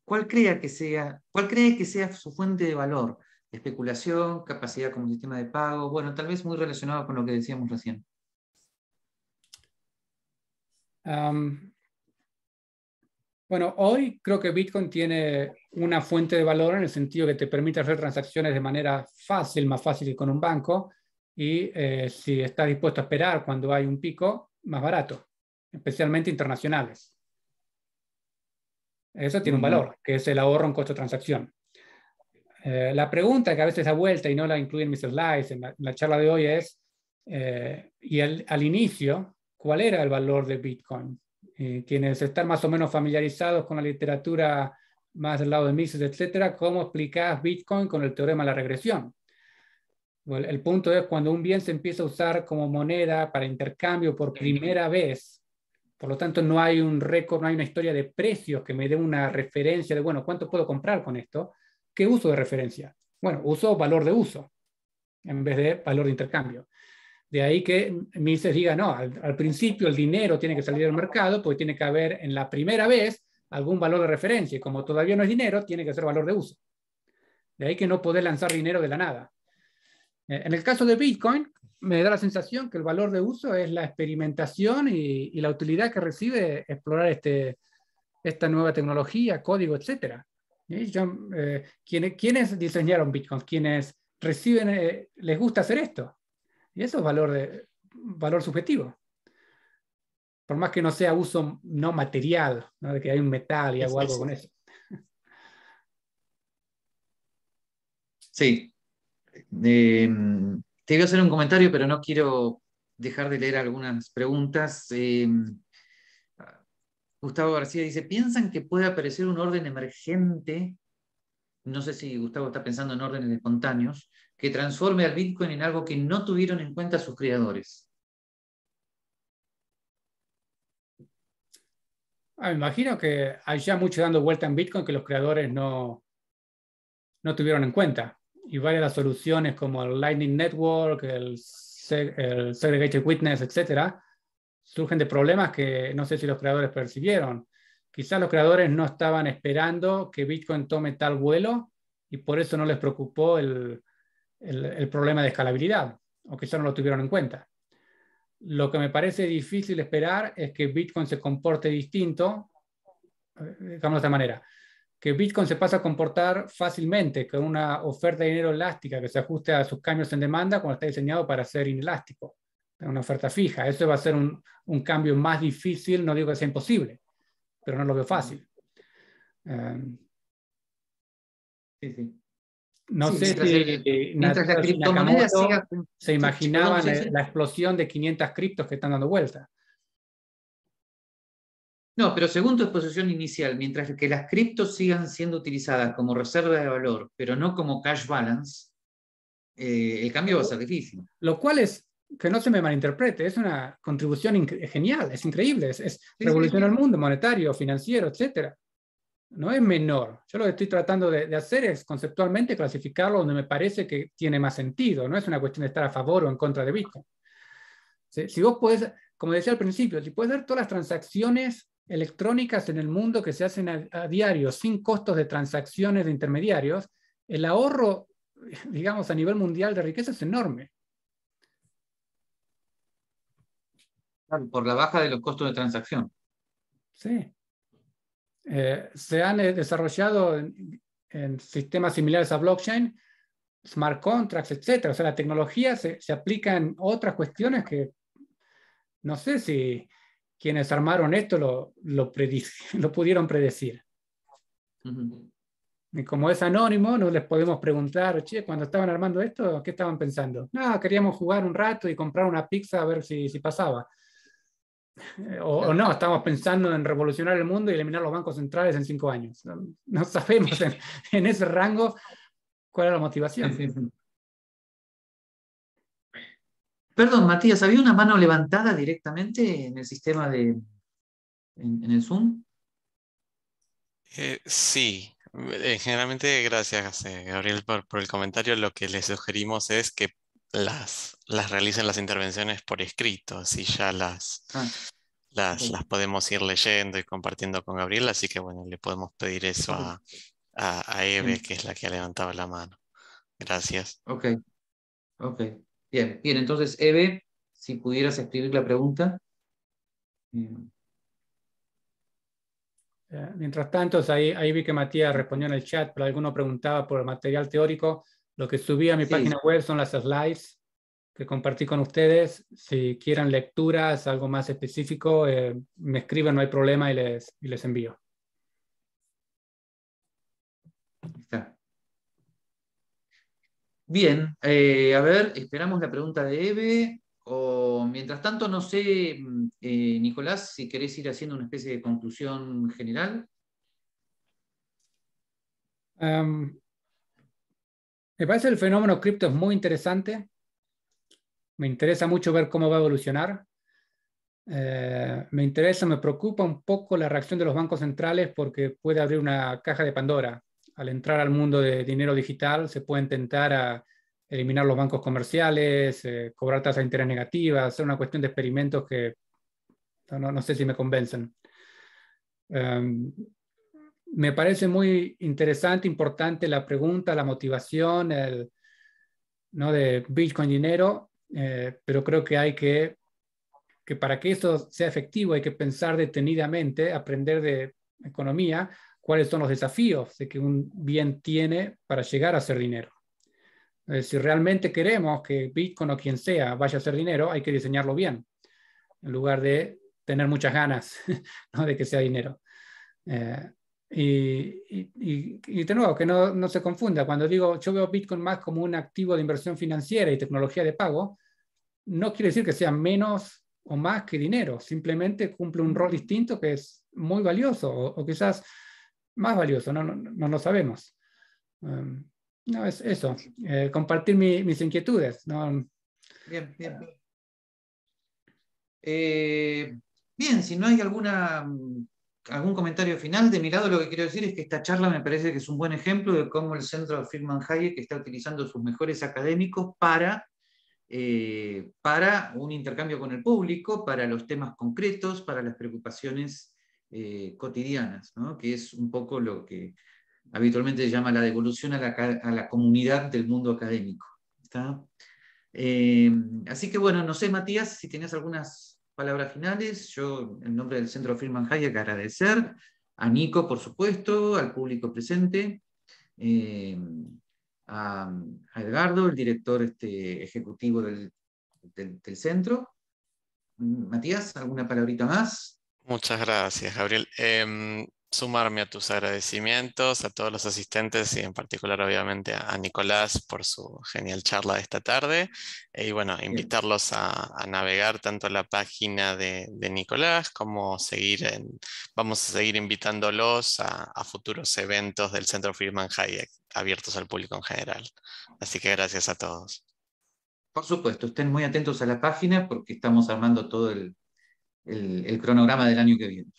¿cuál cree que sea, cuál que sea su fuente de valor? Especulación, capacidad como sistema de pago, bueno, tal vez muy relacionado con lo que decíamos recién. bueno, hoy creo que Bitcoin tiene una fuente de valor en el sentido que te permite hacer transacciones de manera fácil, más fácil que con un banco, y eh, si estás dispuesto a esperar cuando hay un pico, más barato, especialmente internacionales. Eso tiene un valor, que es el ahorro en costo de transacción. Eh, la pregunta que a veces ha vuelto, y no la incluí en mis slides, en la, charla de hoy, es, eh, y al, inicio, ¿cuál era el valor de Bitcoin? quienes están más o menos familiarizados con la literatura más del lado de Mises, etcétera, cómo explicas Bitcoin con el teorema de la regresión. el punto es cuando un bien se empieza a usar como moneda para intercambio por primera vez, por lo tanto no hay un récord, no hay una historia de precios que me dé una referencia de, bueno, ¿cuánto puedo comprar con esto? ¿Qué uso de referencia? Bueno, uso valor de uso en vez de valor de intercambio. De ahí que Mises diga, no, al, principio el dinero tiene que salir del mercado, porque tiene que haber en la primera vez algún valor de referencia. Y como todavía no es dinero, tiene que ser valor de uso. De ahí que no podés lanzar dinero de la nada. Eh, en el caso de Bitcoin, me da la sensación que el valor de uso es la experimentación y, la utilidad que recibe explorar este, esta nueva tecnología, código, etc. Eh, ¿Quiénes diseñaron Bitcoin? ¿Quiénes reciben, eh, les gusta hacer esto. Y eso es valor, de, valor subjetivo por más que no sea uso no material, de que hay un metal y hago algo con eso. Sí. Em, te voy a hacer un comentario, pero no quiero dejar de leer algunas preguntas. Em, Gustavo García dice, ¿piensan que puede aparecer un orden emergente? No sé si Gustavo está pensando en órdenes espontáneos, que transforme al Bitcoin en algo que no tuvieron en cuenta sus creadores. Ah, me imagino que hay ya mucho dando vuelta en Bitcoin que los creadores no, no tuvieron en cuenta. Y varias de las soluciones como el Lightning Network, el, el Segregated Witness, etcétera, surgen de problemas que no sé si los creadores percibieron. Quizás los creadores no estaban esperando que Bitcoin tome tal vuelo y por eso no les preocupó el, el, el problema de escalabilidad, o quizás no lo tuvieron en cuenta. Lo que me parece difícil esperar es que Bitcoin se comporte distinto, digamos de esta manera, que Bitcoin se pase a comportar fácilmente, con una oferta de dinero elástica que se ajuste a sus cambios en demanda cuando está diseñado para ser inelástico, una oferta fija. Eso va a ser un, un cambio más difícil, no digo que sea imposible, pero no lo veo fácil. Mm. Eh, sí, sí. No sé si se imaginaban la explosión de 500 criptos que están dando vuelta. No, pero según tu exposición inicial, mientras que las criptos sigan siendo utilizadas como reserva de valor, pero no como cash balance, eh, el cambio va a ser difícil. Lo cual es, que no se me malinterprete, es una contribución genial, es increíble, es, revolución revolucionar el mundo monetario, financiero, etcétera no es menor. Yo lo que estoy tratando de, hacer es conceptualmente clasificarlo donde me parece que tiene más sentido. No es una cuestión de estar a favor o en contra de Bitcoin. Si, vos podés, como decía al principio, si puedes ver todas las transacciones electrónicas en el mundo que se hacen a, a, diario sin costos de transacciones de intermediarios, el ahorro, digamos, a nivel mundial de riqueza es enorme. Por la baja de los costos de transacción. Sí. Eh, se han eh, desarrollado en, sistemas similares a blockchain, smart contracts, etc. O sea, la tecnología se, aplica en otras cuestiones que no sé si quienes armaron esto lo, lo, pudieron predecir. Y como es anónimo, no les podemos preguntar, che, cuando estaban armando esto, ¿qué estaban pensando? No, queríamos jugar un rato y comprar una pizza a ver si pasaba. Eh, o, no, estamos pensando en revolucionar el mundo y eliminar los bancos centrales en cinco años. No, sabemos en, ese rango cuál es la motivación. Perdón, Matías, ¿había una mano levantada directamente en el sistema de... en, el Zoom? Eh, sí, eh, generalmente, gracias Gabriel por, el comentario. Lo que les sugerimos es que las, las realicen las intervenciones por escrito, así ya las, ah, las, las, podemos ir leyendo y compartiendo con Gabriel, así que bueno, le podemos pedir eso a, a, Eve, que es la que ha levantado la mano. Gracias. Ok, Bien, bien, entonces Eve, si pudieras escribir la pregunta. Eh, mientras tanto, ahí, ahí vi que Matías respondió en el chat, pero alguno preguntaba por el material teórico. Lo que subí a mi página web son las slides que compartí con ustedes. Si quieren lecturas, algo más específico, eh, me escriben, no hay problema y les, les envío. Bien, eh, a ver, esperamos la pregunta de Eve. O mientras tanto, no sé, mm, eh, Nicolás, si querés ir haciendo una especie de conclusión general. Em, me parece el fenómeno cripto es muy interesante. Me interesa mucho ver cómo va a evolucionar. Eh, me interesa, me preocupa un poco la reacción de los bancos centrales porque puede abrir una caja de Pandora. Al entrar al mundo de dinero digital se puede intentar a eliminar los bancos comerciales, eh, cobrar tasas de interés negativas, hacer una cuestión de experimentos que no, sé si me convencen. Em, me parece muy interesante, importante la pregunta, la motivación, el, ¿no? de Bitcoin dinero, eh, pero creo que hay que, que para que esto sea efectivo hay que pensar detenidamente, aprender de economía, cuáles son los desafíos de que un bien tiene para llegar a ser dinero. Eh, si realmente queremos que Bitcoin o quien sea vaya a ser dinero, hay que diseñarlo bien, en lugar de tener muchas ganas ¿no? de que sea dinero. Eh, y, de nuevo, que no, se confunda, cuando digo yo veo Bitcoin más como un activo de inversión financiera y tecnología de pago, no quiere decir que sea menos o más que dinero, simplemente cumple un rol distinto que es muy valioso o, quizás más valioso, no, lo sabemos. Em, no, es eso, eh, compartir mis inquietudes. Bien, bien. Eh, bien, si no hay alguna mm, algún comentario final. De mi lado, lo que quiero decir es que esta charla me parece que es un buen ejemplo de cómo el centro Firman Hayek está utilizando sus mejores académicos para, eh, para un intercambio con el público, para los temas concretos, para las preocupaciones eh, cotidianas, que es un poco lo que habitualmente se llama la devolución a la, comunidad del mundo académico. Eh, así que bueno, no sé, Matías, si tenías algunas palabras finales. Yo, en nombre del Centro Firman que agradecer a Nico, por supuesto, al público presente, eh, a, Edgardo, el director este, ejecutivo del, centro. Matías, ¿alguna palabrita más? Muchas gracias, Gabriel. Em, sumarme a tus agradecimientos, a todos los asistentes y en particular obviamente a, Nicolás por su genial charla de esta tarde. Eh, y bueno, invitarlos a, navegar tanto la página de, Nicolás como seguir, vamos a seguir invitándolos a, futuros eventos del Centro Friedman Hayek abiertos al público en general. Así que gracias a todos. Por supuesto, estén muy atentos a la página porque estamos armando todo el cronograma del año que viene.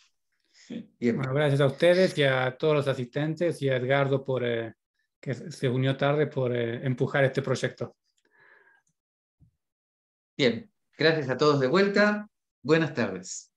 Bueno, gracias a ustedes y a todos los asistentes y a Edgardo por eh, que se unió tarde por eh, empujar este proyecto. Bien, gracias a todos de vuelta. Buenas tardes.